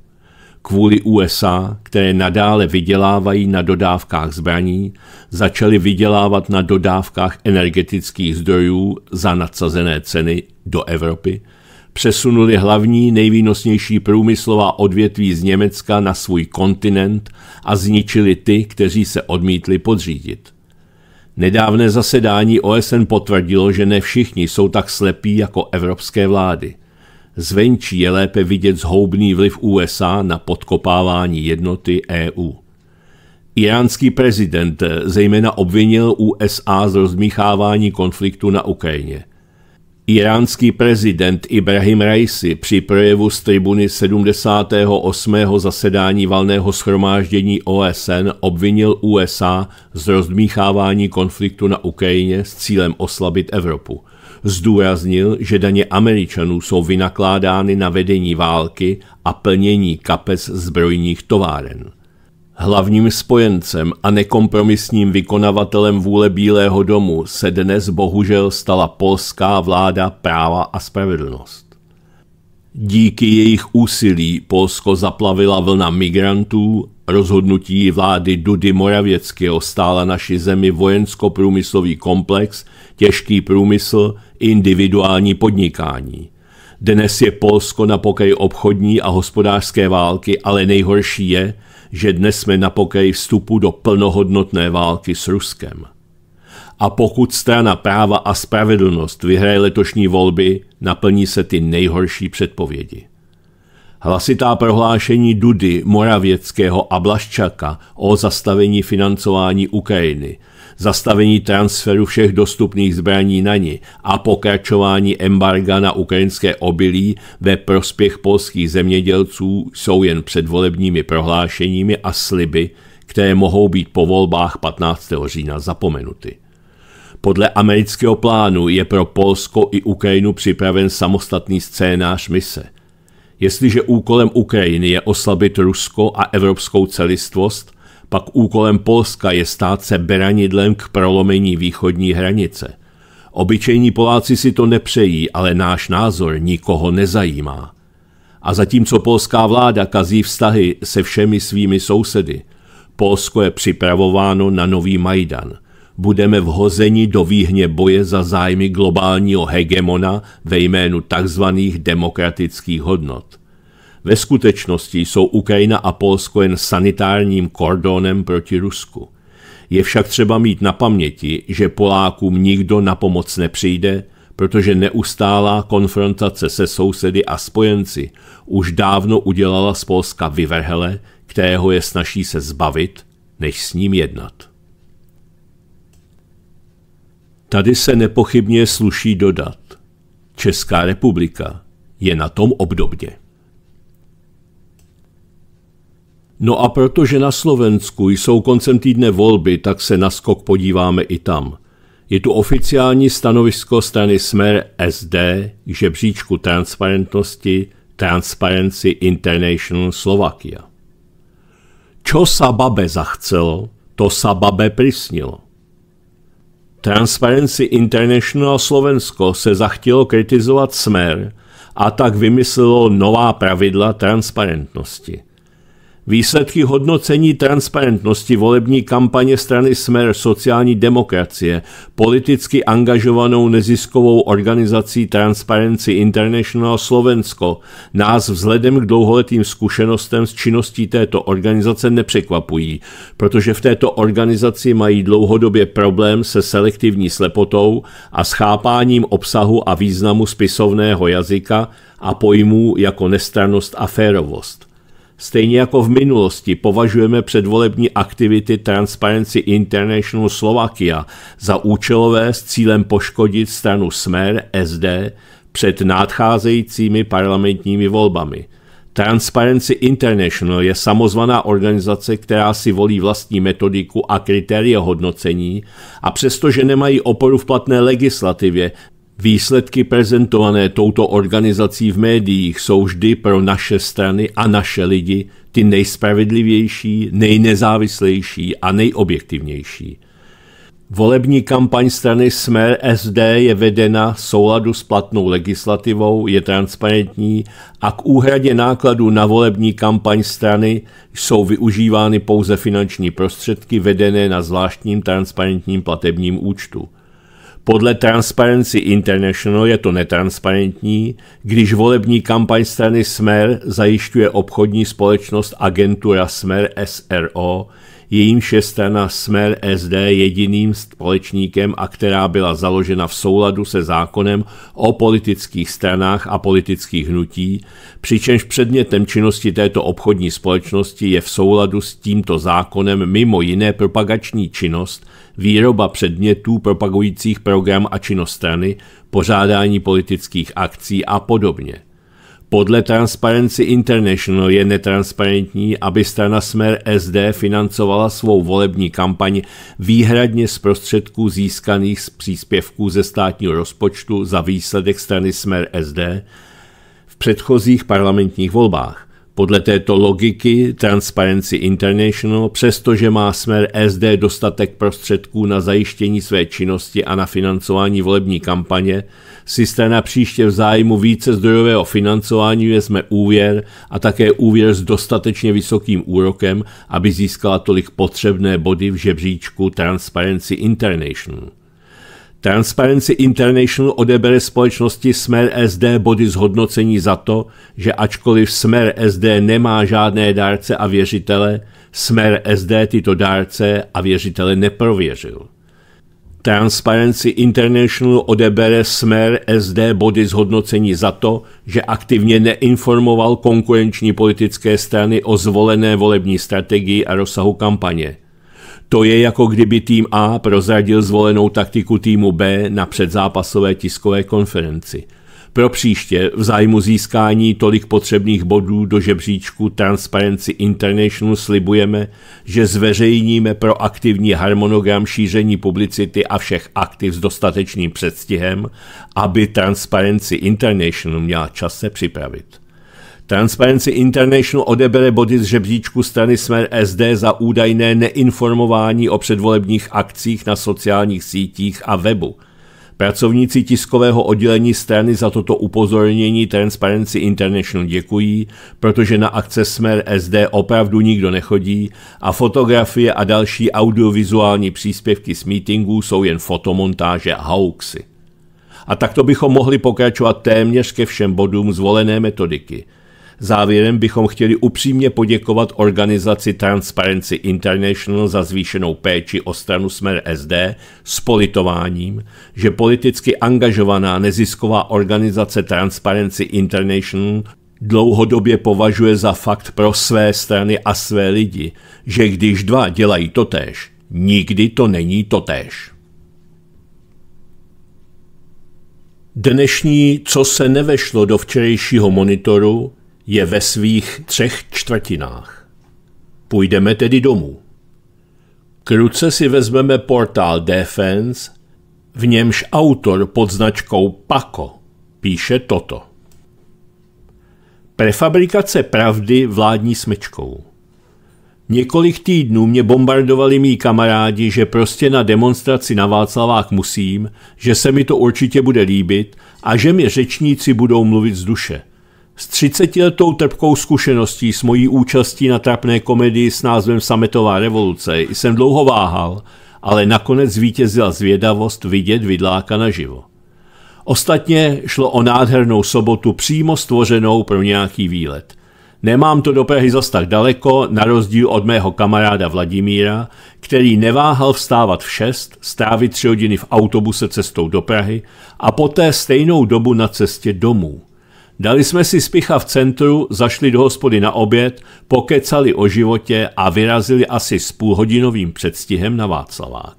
Kvůli USA, které nadále vydělávají na dodávkách zbraní, začaly vydělávat na dodávkách energetických zdrojů za nadsazené ceny do Evropy přesunuli hlavní nejvýnosnější průmyslová odvětví z Německa na svůj kontinent a zničili ty, kteří se odmítli podřídit. Nedávné zasedání OSN potvrdilo, že ne všichni jsou tak slepí jako evropské vlády. Zvenčí je lépe vidět zhoubný vliv USA na podkopávání jednoty EU. Iránský prezident zejména obvinil USA z rozmíchávání konfliktu na Ukrajině – Iránský prezident Ibrahim Raisi při projevu z tribuny 78. zasedání valného schromáždění OSN obvinil USA z rozdmíchávání konfliktu na Ukrajině s cílem oslabit Evropu. Zdůraznil, že daně Američanů jsou vynakládány na vedení války a plnění kapes zbrojních továren. Hlavním spojencem a nekompromisním vykonavatelem vůle Bílého domu se dnes bohužel stala polská vláda práva a spravedlnost. Díky jejich úsilí Polsko zaplavila vlna migrantů, rozhodnutí vlády Dudy Moravěckého stála naši zemi vojensko-průmyslový komplex, těžký průmysl, individuální podnikání. Dnes je Polsko na pokej obchodní a hospodářské války, ale nejhorší je, že dnes jsme na pokej vstupu do plnohodnotné války s Ruskem. A pokud strana práva a spravedlnost vyhraje letošní volby, naplní se ty nejhorší předpovědi. Hlasitá prohlášení Dudy, Moravěckého a Blaščaka o zastavení financování Ukrajiny – zastavení transferu všech dostupných zbraní na ní a pokračování embarga na ukrajinské obilí ve prospěch polských zemědělců jsou jen předvolebními prohlášeními a sliby, které mohou být po volbách 15. října zapomenuty. Podle amerického plánu je pro Polsko i Ukrajinu připraven samostatný scénář mise. Jestliže úkolem Ukrajiny je oslabit Rusko a evropskou celistvost – pak úkolem Polska je stát se beranidlem k prolomení východní hranice. Obyčejní Poláci si to nepřejí, ale náš názor nikoho nezajímá. A zatímco polská vláda kazí vztahy se všemi svými sousedy, Polsko je připravováno na nový Majdan. Budeme vhozeni do výhně boje za zájmy globálního hegemona ve jménu tzv. demokratických hodnot. Ve skutečnosti jsou Ukrajina a Polsko jen sanitárním kordonem proti Rusku. Je však třeba mít na paměti, že Polákům nikdo na pomoc nepřijde, protože neustálá konfrontace se sousedy a spojenci už dávno udělala z Polska vyvrhele, kterého je snaží se zbavit, než s ním jednat. Tady se nepochybně sluší dodat. Česká republika je na tom obdobně. No a protože na Slovensku jsou koncem týdne volby, tak se na skok podíváme i tam. Je tu oficiální stanovisko strany Smer SD k žebříčku transparentnosti Transparency International Slovakia. Čo sa babe zachcelo, to sa babe prisnilo. Transparency International Slovensko se zachtělo kritizovat Smer a tak vymyslelo nová pravidla transparentnosti – Výsledky hodnocení transparentnosti volební kampaně strany Smer sociální demokracie politicky angažovanou neziskovou organizací Transparency International Slovensko nás vzhledem k dlouholetým zkušenostem s činností této organizace nepřekvapují, protože v této organizaci mají dlouhodobě problém se selektivní slepotou a schápáním obsahu a významu spisovného jazyka a pojmů jako nestrannost a férovost. Stejně jako v minulosti považujeme předvolební aktivity Transparency International Slovakia za účelové s cílem poškodit stranu Smer SD před nadcházejícími parlamentními volbami. Transparency International je samozvaná organizace, která si volí vlastní metodiku a kritéria hodnocení a přestože nemají oporu v platné legislativě, Výsledky prezentované touto organizací v médiích jsou vždy pro naše strany a naše lidi ty nejspravedlivější, nejnezávislejší a nejobjektivnější. Volební kampaň strany Smer SD je vedena v souladu s platnou legislativou, je transparentní a k úhradě nákladů na volební kampaň strany jsou využívány pouze finanční prostředky vedené na zvláštním transparentním platebním účtu. Podle Transparency International je to netransparentní, když volební kampaň strany Smer zajišťuje obchodní společnost agentura Smer SRO jejímž je strana Smer SD jediným společníkem a která byla založena v souladu se zákonem o politických stranách a politických hnutí, přičemž předmětem činnosti této obchodní společnosti je v souladu s tímto zákonem mimo jiné propagační činnost, výroba předmětů propagujících program a činnost strany, pořádání politických akcí a podobně. Podle Transparency International je netransparentní, aby strana Smer SD financovala svou volební kampaň výhradně z prostředků získaných z příspěvků ze státního rozpočtu za výsledek strany Smer SD v předchozích parlamentních volbách. Podle této logiky Transparency International, přestože má smer SD dostatek prostředků na zajištění své činnosti a na financování volební kampaně, si strana příště v zájmu více zdrojového financování vezme úvěr a také úvěr s dostatečně vysokým úrokem, aby získala tolik potřebné body v žebříčku Transparency International. Transparency International odebere společnosti Smer SD body zhodnocení za to, že ačkoliv Smer SD nemá žádné dárce a věřitele, Smer SD tyto dárce a věřitele neprověřil. Transparency International odebere Smer SD body zhodnocení za to, že aktivně neinformoval konkurenční politické strany o zvolené volební strategii a rozsahu kampaně – to je jako kdyby tým A prozradil zvolenou taktiku týmu B na předzápasové tiskové konferenci. Pro příště v zájmu získání tolik potřebných bodů do žebříčku Transparency International slibujeme, že zveřejníme proaktivní harmonogram šíření publicity a všech aktiv s dostatečným předstihem, aby Transparency International měla čas se připravit. Transparency International odebere body z žebříčku strany Smer SD za údajné neinformování o předvolebních akcích na sociálních sítích a webu. Pracovníci tiskového oddělení strany za toto upozornění Transparency International děkují, protože na akce Smer SD opravdu nikdo nechodí a fotografie a další audiovizuální příspěvky z meetingů jsou jen fotomontáže a hoaxy. A takto bychom mohli pokračovat téměř ke všem bodům zvolené metodiky – Závěrem bychom chtěli upřímně poděkovat organizaci Transparency International za zvýšenou péči o stranu Smer SD s politováním, že politicky angažovaná nezisková organizace Transparency International dlouhodobě považuje za fakt pro své strany a své lidi, že když dva dělají totéž, nikdy to není totéž. Dnešní, co se nevešlo do včerejšího monitoru, je ve svých třech čtvrtinách. Půjdeme tedy domů. K ruce si vezmeme portál Defense, v němž autor pod značkou Paco píše toto. Prefabrikace pravdy vládní smečkou. Několik týdnů mě bombardovali mý kamarádi, že prostě na demonstraci na Václavák musím, že se mi to určitě bude líbit a že mi řečníci budou mluvit z duše – s 30 letou trpkou zkušeností s mojí účastí na trapné komedii s názvem Sametová revoluce jsem dlouho váhal, ale nakonec zvítězila zvědavost vidět vidláka naživo. Ostatně šlo o nádhernou sobotu přímo stvořenou pro nějaký výlet. Nemám to do Prahy zas tak daleko, na rozdíl od mého kamaráda Vladimíra, který neváhal vstávat v 6, strávit tři hodiny v autobuse cestou do Prahy a poté stejnou dobu na cestě domů. Dali jsme si spicha v centru, zašli do hospody na oběd, pokecali o životě a vyrazili asi s půlhodinovým předstihem na Václavák.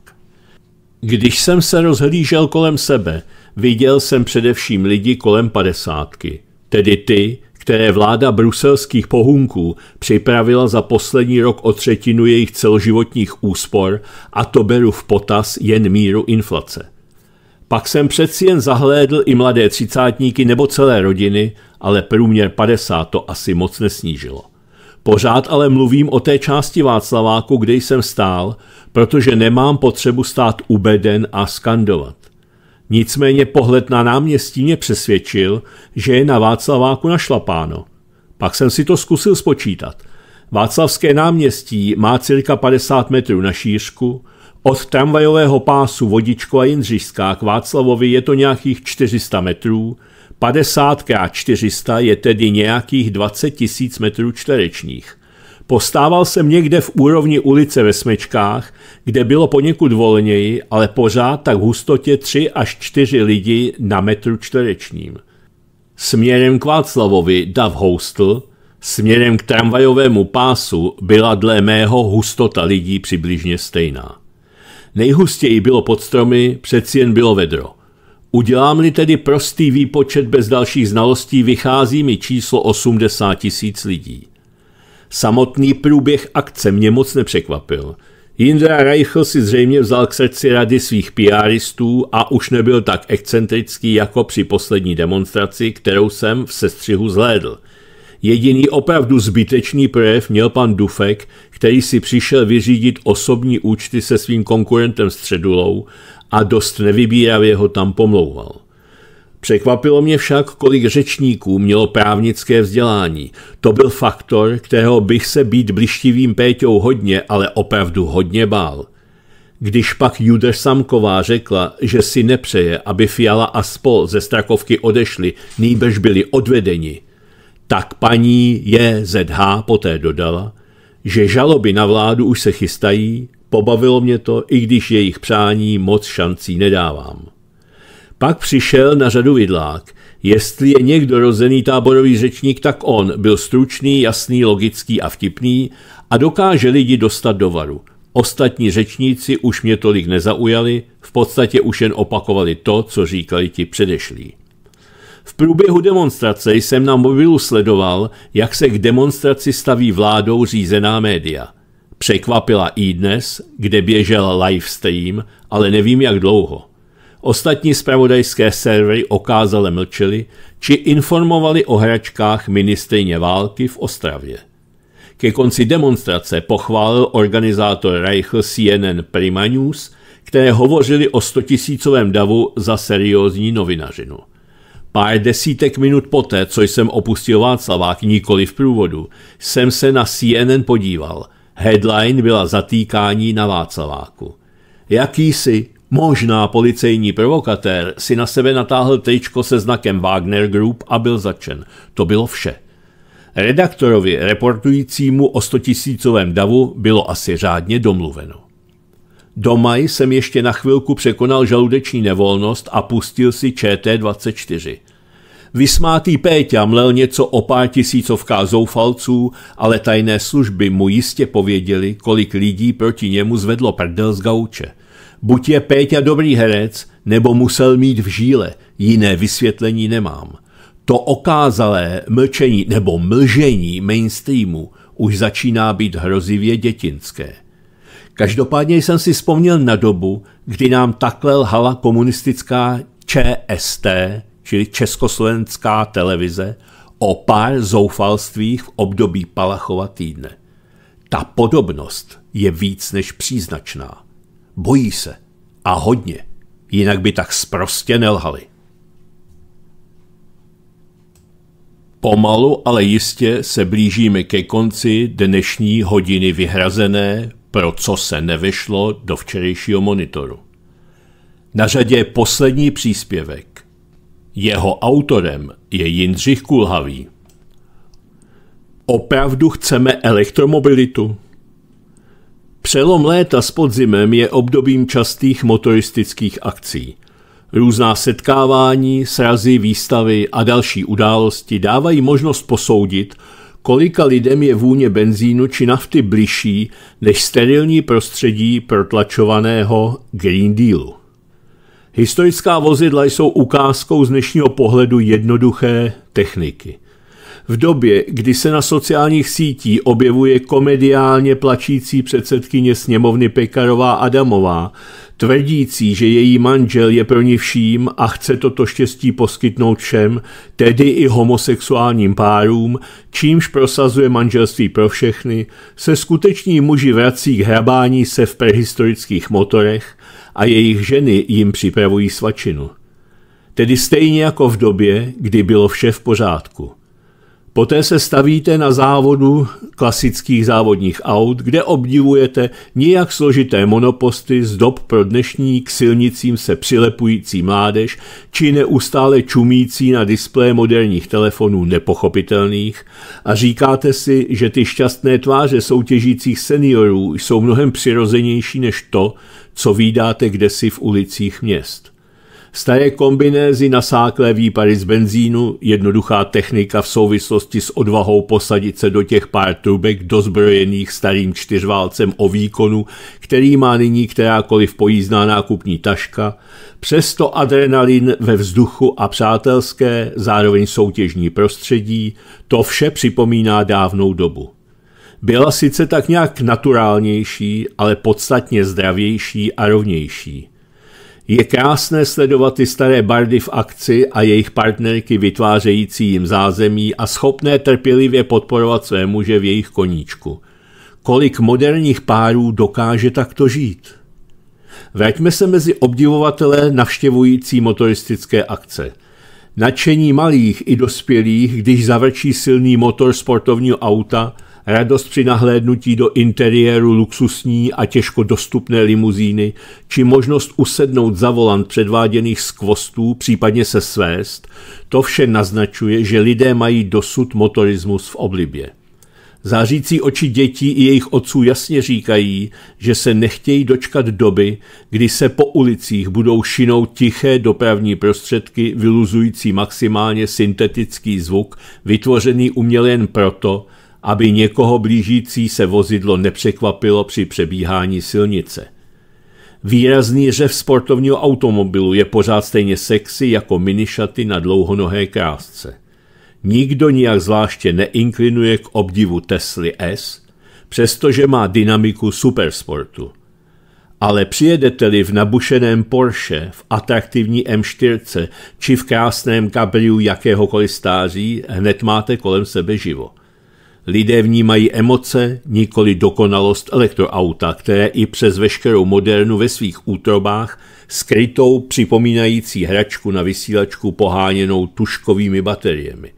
Když jsem se rozhlížel kolem sebe, viděl jsem především lidi kolem padesátky, tedy ty, které vláda bruselských pohunků připravila za poslední rok o třetinu jejich celoživotních úspor a to beru v potaz jen míru inflace. Pak jsem přeci jen zahlédl i mladé třicátníky nebo celé rodiny, ale průměr 50 to asi moc nesnížilo. Pořád ale mluvím o té části Václaváku, kde jsem stál, protože nemám potřebu stát ubeden a skandovat. Nicméně pohled na náměstí mě přesvědčil, že je na Václaváku našlapáno. Pak jsem si to zkusil spočítat. Václavské náměstí má cirka 50 metrů na šířku, od tramvajového pásu Vodičko a Jindřišská k Václavovi je to nějakých 400 metrů, 50 x 400 je tedy nějakých 20 tisíc metrů čtverečních. Postával jsem někde v úrovni ulice ve Smečkách, kde bylo poněkud volněji, ale pořád tak v hustotě 3 až 4 lidi na metru čtverečním. Směrem k Václavovi dav houstl, směrem k tramvajovému pásu byla dle mého hustota lidí přibližně stejná. Nejhustěji bylo pod stromy, přeci jen bylo vedro. Udělám-li tedy prostý výpočet bez dalších znalostí, vychází mi číslo 80 tisíc lidí. Samotný průběh akce mě moc nepřekvapil. Jindra Reichl si zřejmě vzal k srdci rady svých PRistů a už nebyl tak excentrický jako při poslední demonstraci, kterou jsem v sestřihu zhlédl – Jediný opravdu zbytečný projev měl pan Dufek, který si přišel vyřídit osobní účty se svým konkurentem Středulou a dost nevybíravě ho tam pomlouval. Překvapilo mě však, kolik řečníků mělo právnické vzdělání. To byl faktor, kterého bych se být blištivým Péťou hodně, ale opravdu hodně bál. Když pak Judeš Samková řekla, že si nepřeje, aby Fiala a Spol ze Strakovky odešli, nýbrž byli odvedeni – tak paní JZH poté dodala, že žaloby na vládu už se chystají, pobavilo mě to, i když jejich přání moc šancí nedávám. Pak přišel na řadu vidlák. Jestli je někdo rozený táborový řečník, tak on byl stručný, jasný, logický a vtipný a dokáže lidi dostat do varu. Ostatní řečníci už mě tolik nezaujali, v podstatě už jen opakovali to, co říkali ti předešlí. V průběhu demonstrace jsem na mobilu sledoval, jak se k demonstraci staví vládou řízená média. Překvapila i dnes, kde běžel livestream, ale nevím jak dlouho. Ostatní zpravodajské servery okázale mlčely či informovali o hračkách ministrině války v Ostravě. Ke konci demonstrace pochválil organizátor Reichl CNN Prima News, které hovořili o tisícovém davu za seriózní novinařinu. Pár desítek minut poté, co jsem opustil Václavák nikoli v průvodu, jsem se na CNN podíval. Headline byla zatýkání na Václaváku. Jakýsi možná policejní provokatér si na sebe natáhl tričko se znakem Wagner Group a byl začen. To bylo vše. Redaktorovi reportujícímu o tisícovém davu bylo asi řádně domluveno. Doma jsem ještě na chvilku překonal žaludeční nevolnost a pustil si ČT24. Vysmátý Péťa mlel něco o pár tisícovká zoufalců, ale tajné služby mu jistě pověděli, kolik lidí proti němu zvedlo prdel z gauče. Buď je Péťa dobrý herec, nebo musel mít v žíle, jiné vysvětlení nemám. To okázalé mlčení nebo mlžení mainstreamu už začíná být hrozivě dětinské. Každopádně jsem si vzpomněl na dobu, kdy nám takhle lhala komunistická ČST, čili Československá televize, o pár zoufalstvích v období Palachova týdne. Ta podobnost je víc než příznačná. Bojí se. A hodně. Jinak by tak sprostě nelhali. Pomalu, ale jistě se blížíme ke konci dnešní hodiny vyhrazené pro co se nevyšlo do včerejšího monitoru. Na řadě je poslední příspěvek. Jeho autorem je Jindřich Kulhavý. Opravdu chceme elektromobilitu? Přelom léta s podzimem je obdobím častých motoristických akcí. Různá setkávání, srazy, výstavy a další události dávají možnost posoudit, kolika lidem je vůně benzínu či nafty bližší než sterilní prostředí protlačovaného Green Dealu. Historická vozidla jsou ukázkou z dnešního pohledu jednoduché techniky. V době, kdy se na sociálních sítí objevuje komediálně plačící předsedkyně sněmovny Pekarová Adamová, tvrdící, že její manžel je pro ní vším a chce toto štěstí poskytnout všem, tedy i homosexuálním párům, čímž prosazuje manželství pro všechny, se skuteční muži vrací k hrabání se v prehistorických motorech a jejich ženy jim připravují svačinu. Tedy stejně jako v době, kdy bylo vše v pořádku. Poté se stavíte na závodu klasických závodních aut, kde obdivujete nijak složité monoposty z dob pro dnešní k silnicím se přilepující mládež či neustále čumící na displeje moderních telefonů nepochopitelných a říkáte si, že ty šťastné tváře soutěžících seniorů jsou mnohem přirozenější než to, co výdáte kdesi v ulicích měst. Staré kombinézy nasáklé výpary z benzínu, jednoduchá technika v souvislosti s odvahou posadit se do těch pár trubek dozbrojených starým čtyřválcem o výkonu, který má nyní kterákoliv pojízdná nákupní taška, přesto adrenalin ve vzduchu a přátelské, zároveň soutěžní prostředí, to vše připomíná dávnou dobu byla sice tak nějak naturálnější, ale podstatně zdravější a rovnější. Je krásné sledovat ty staré bardy v akci a jejich partnerky vytvářející jim zázemí a schopné trpělivě podporovat své muže v jejich koníčku. Kolik moderních párů dokáže takto žít? Vraťme se mezi obdivovatele navštěvující motoristické akce. Nadšení malých i dospělých, když zavrčí silný motor sportovního auta – radost při nahlédnutí do interiéru luxusní a těžko dostupné limuzíny, či možnost usednout za volant předváděných skvostů, případně se svést, to vše naznačuje, že lidé mají dosud motorismus v oblibě. Zářící oči dětí i jejich otců jasně říkají, že se nechtějí dočkat doby, kdy se po ulicích budou šinou tiché dopravní prostředky vyluzující maximálně syntetický zvuk, vytvořený uměle jen proto, aby někoho blížící se vozidlo nepřekvapilo při přebíhání silnice. Výrazný řev sportovního automobilu je pořád stejně sexy jako minišaty na dlouhonohé krásce. Nikdo nijak zvláště neinklinuje k obdivu Tesly S, přestože má dynamiku supersportu. Ale přijedete-li v nabušeném Porsche, v atraktivní M4 či v krásném kabriu jakéhokoliv stáří, hned máte kolem sebe živo – Lidé vnímají emoce, nikoli dokonalost elektroauta, které i přes veškerou modernu ve svých útrobách skrytou připomínající hračku na vysílačku poháněnou tuškovými bateriemi.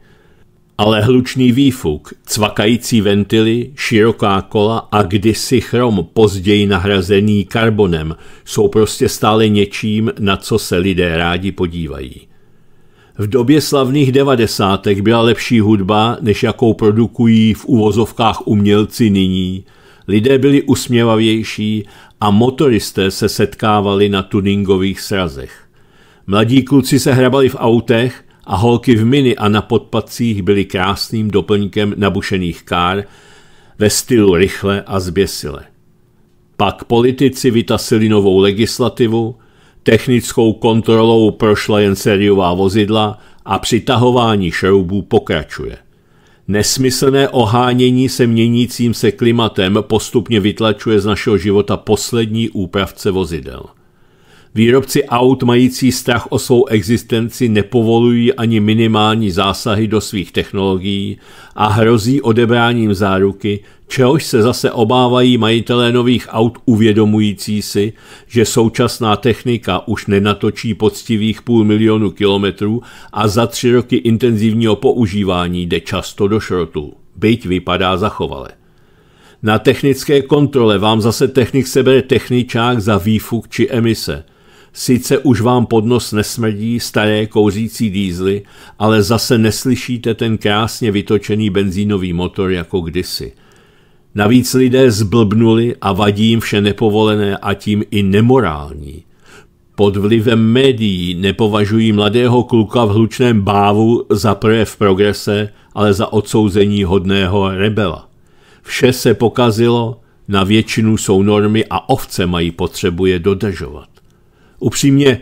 Ale hlučný výfuk, cvakající ventily, široká kola a kdysi chrom později nahrazený karbonem jsou prostě stále něčím, na co se lidé rádi podívají. V době slavných devadesátek byla lepší hudba, než jakou produkují v uvozovkách umělci nyní. Lidé byli usměvavější a motoristé se setkávali na tuningových srazech. Mladí kluci se hrabali v autech a holky v mini a na podpacích byly krásným doplňkem nabušených kár ve stylu rychle a zběsile. Pak politici vytasili novou legislativu, Technickou kontrolou prošla jen sériová vozidla a přitahování šroubů pokračuje. Nesmyslné ohánění se měnícím se klimatem postupně vytlačuje z našeho života poslední úpravce vozidel – Výrobci aut mající strach o svou existenci nepovolují ani minimální zásahy do svých technologií a hrozí odebráním záruky, čehož se zase obávají majitelé nových aut uvědomující si, že současná technika už nenatočí poctivých půl milionu kilometrů a za tři roky intenzivního používání jde často do šrotu, byť vypadá zachovale. Na technické kontrole vám zase technik sebere techničák za výfuk či emise – Sice už vám pod nos nesmrdí staré kouřící dýzly, ale zase neslyšíte ten krásně vytočený benzínový motor jako kdysi. Navíc lidé zblbnuli a vadí jim vše nepovolené a tím i nemorální. Pod vlivem médií nepovažují mladého kluka v hlučném bávu za projev progrese, ale za odsouzení hodného rebela. Vše se pokazilo, na většinu jsou normy a ovce mají potřebuje dodržovat. Upřímně,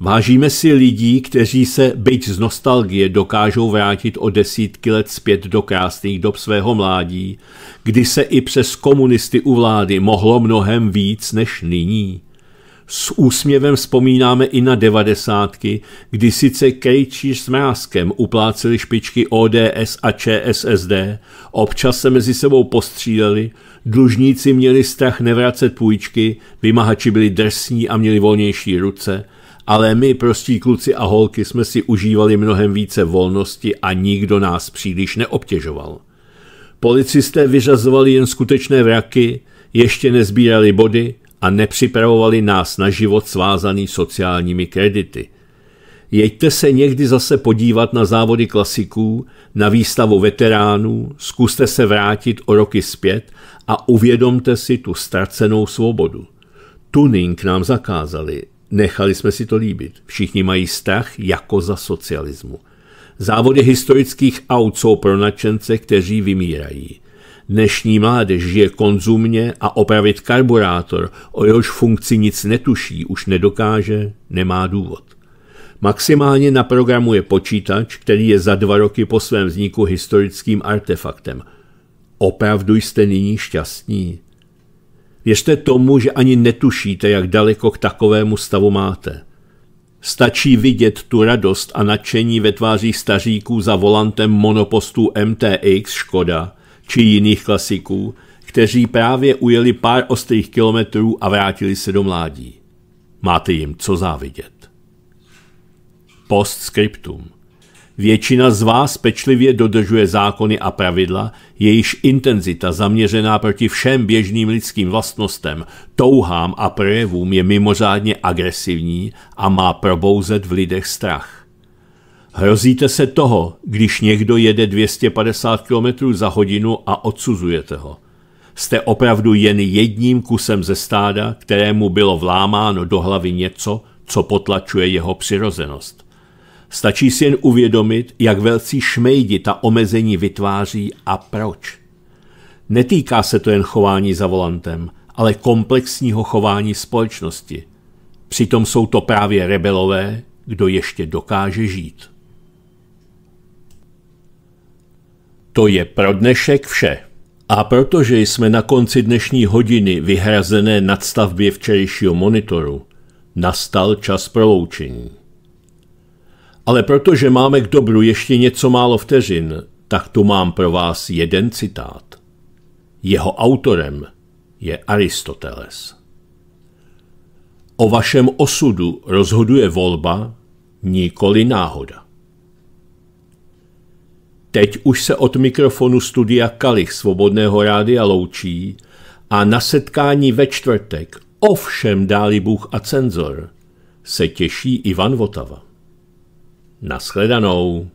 vážíme si lidí, kteří se, byť z nostalgie, dokážou vrátit o desítky let zpět do krásných dob svého mládí, kdy se i přes komunisty u vlády mohlo mnohem víc než nyní s úsměvem vzpomínáme i na devadesátky, kdy sice Krejčíř s Mrázkem upláceli špičky ODS a ČSSD, občas se mezi sebou postříleli, dlužníci měli strach nevracet půjčky, vymahači byli drsní a měli volnější ruce, ale my, prostí kluci a holky, jsme si užívali mnohem více volnosti a nikdo nás příliš neobtěžoval. Policisté vyřazovali jen skutečné vraky, ještě nezbírali body, a nepřipravovali nás na život svázaný sociálními kredity. Jeďte se někdy zase podívat na závody klasiků, na výstavu veteránů, zkuste se vrátit o roky zpět a uvědomte si tu ztracenou svobodu. Tuning nám zakázali, nechali jsme si to líbit. Všichni mají strach jako za socialismu. Závody historických aut jsou pro nadšence, kteří vymírají. Dnešní mládež žije konzumně a opravit karburátor, o jehož funkci nic netuší, už nedokáže, nemá důvod. Maximálně naprogramuje počítač, který je za dva roky po svém vzniku historickým artefaktem. Opravdu jste nyní šťastní? Věřte tomu, že ani netušíte, jak daleko k takovému stavu máte. Stačí vidět tu radost a nadšení ve tváří staříků za volantem monopostů MTX Škoda, či jiných klasiků, kteří právě ujeli pár ostrých kilometrů a vrátili se do mládí. Máte jim co závidět. Postscriptum: Většina z vás pečlivě dodržuje zákony a pravidla, jejíž intenzita zaměřená proti všem běžným lidským vlastnostem, touhám a projevům je mimořádně agresivní a má probouzet v lidech strach. Hrozíte se toho, když někdo jede 250 km za hodinu a odsuzujete ho. Jste opravdu jen jedním kusem ze stáda, kterému bylo vlámáno do hlavy něco, co potlačuje jeho přirozenost. Stačí si jen uvědomit, jak velcí šmejdi ta omezení vytváří a proč. Netýká se to jen chování za volantem, ale komplexního chování společnosti. Přitom jsou to právě rebelové, kdo ještě dokáže žít. To je pro dnešek vše. A protože jsme na konci dnešní hodiny vyhrazené nadstavbě včerejšího monitoru, nastal čas proloučení. Ale protože máme k dobru ještě něco málo vteřin, tak tu mám pro vás jeden citát. Jeho autorem je Aristoteles. O vašem osudu rozhoduje volba, nikoli náhoda. Teď už se od mikrofonu studia Kalich Svobodného rádia loučí a na setkání ve čtvrtek ovšem dáli Bůh a cenzor se těší Ivan Votava. Naschledanou.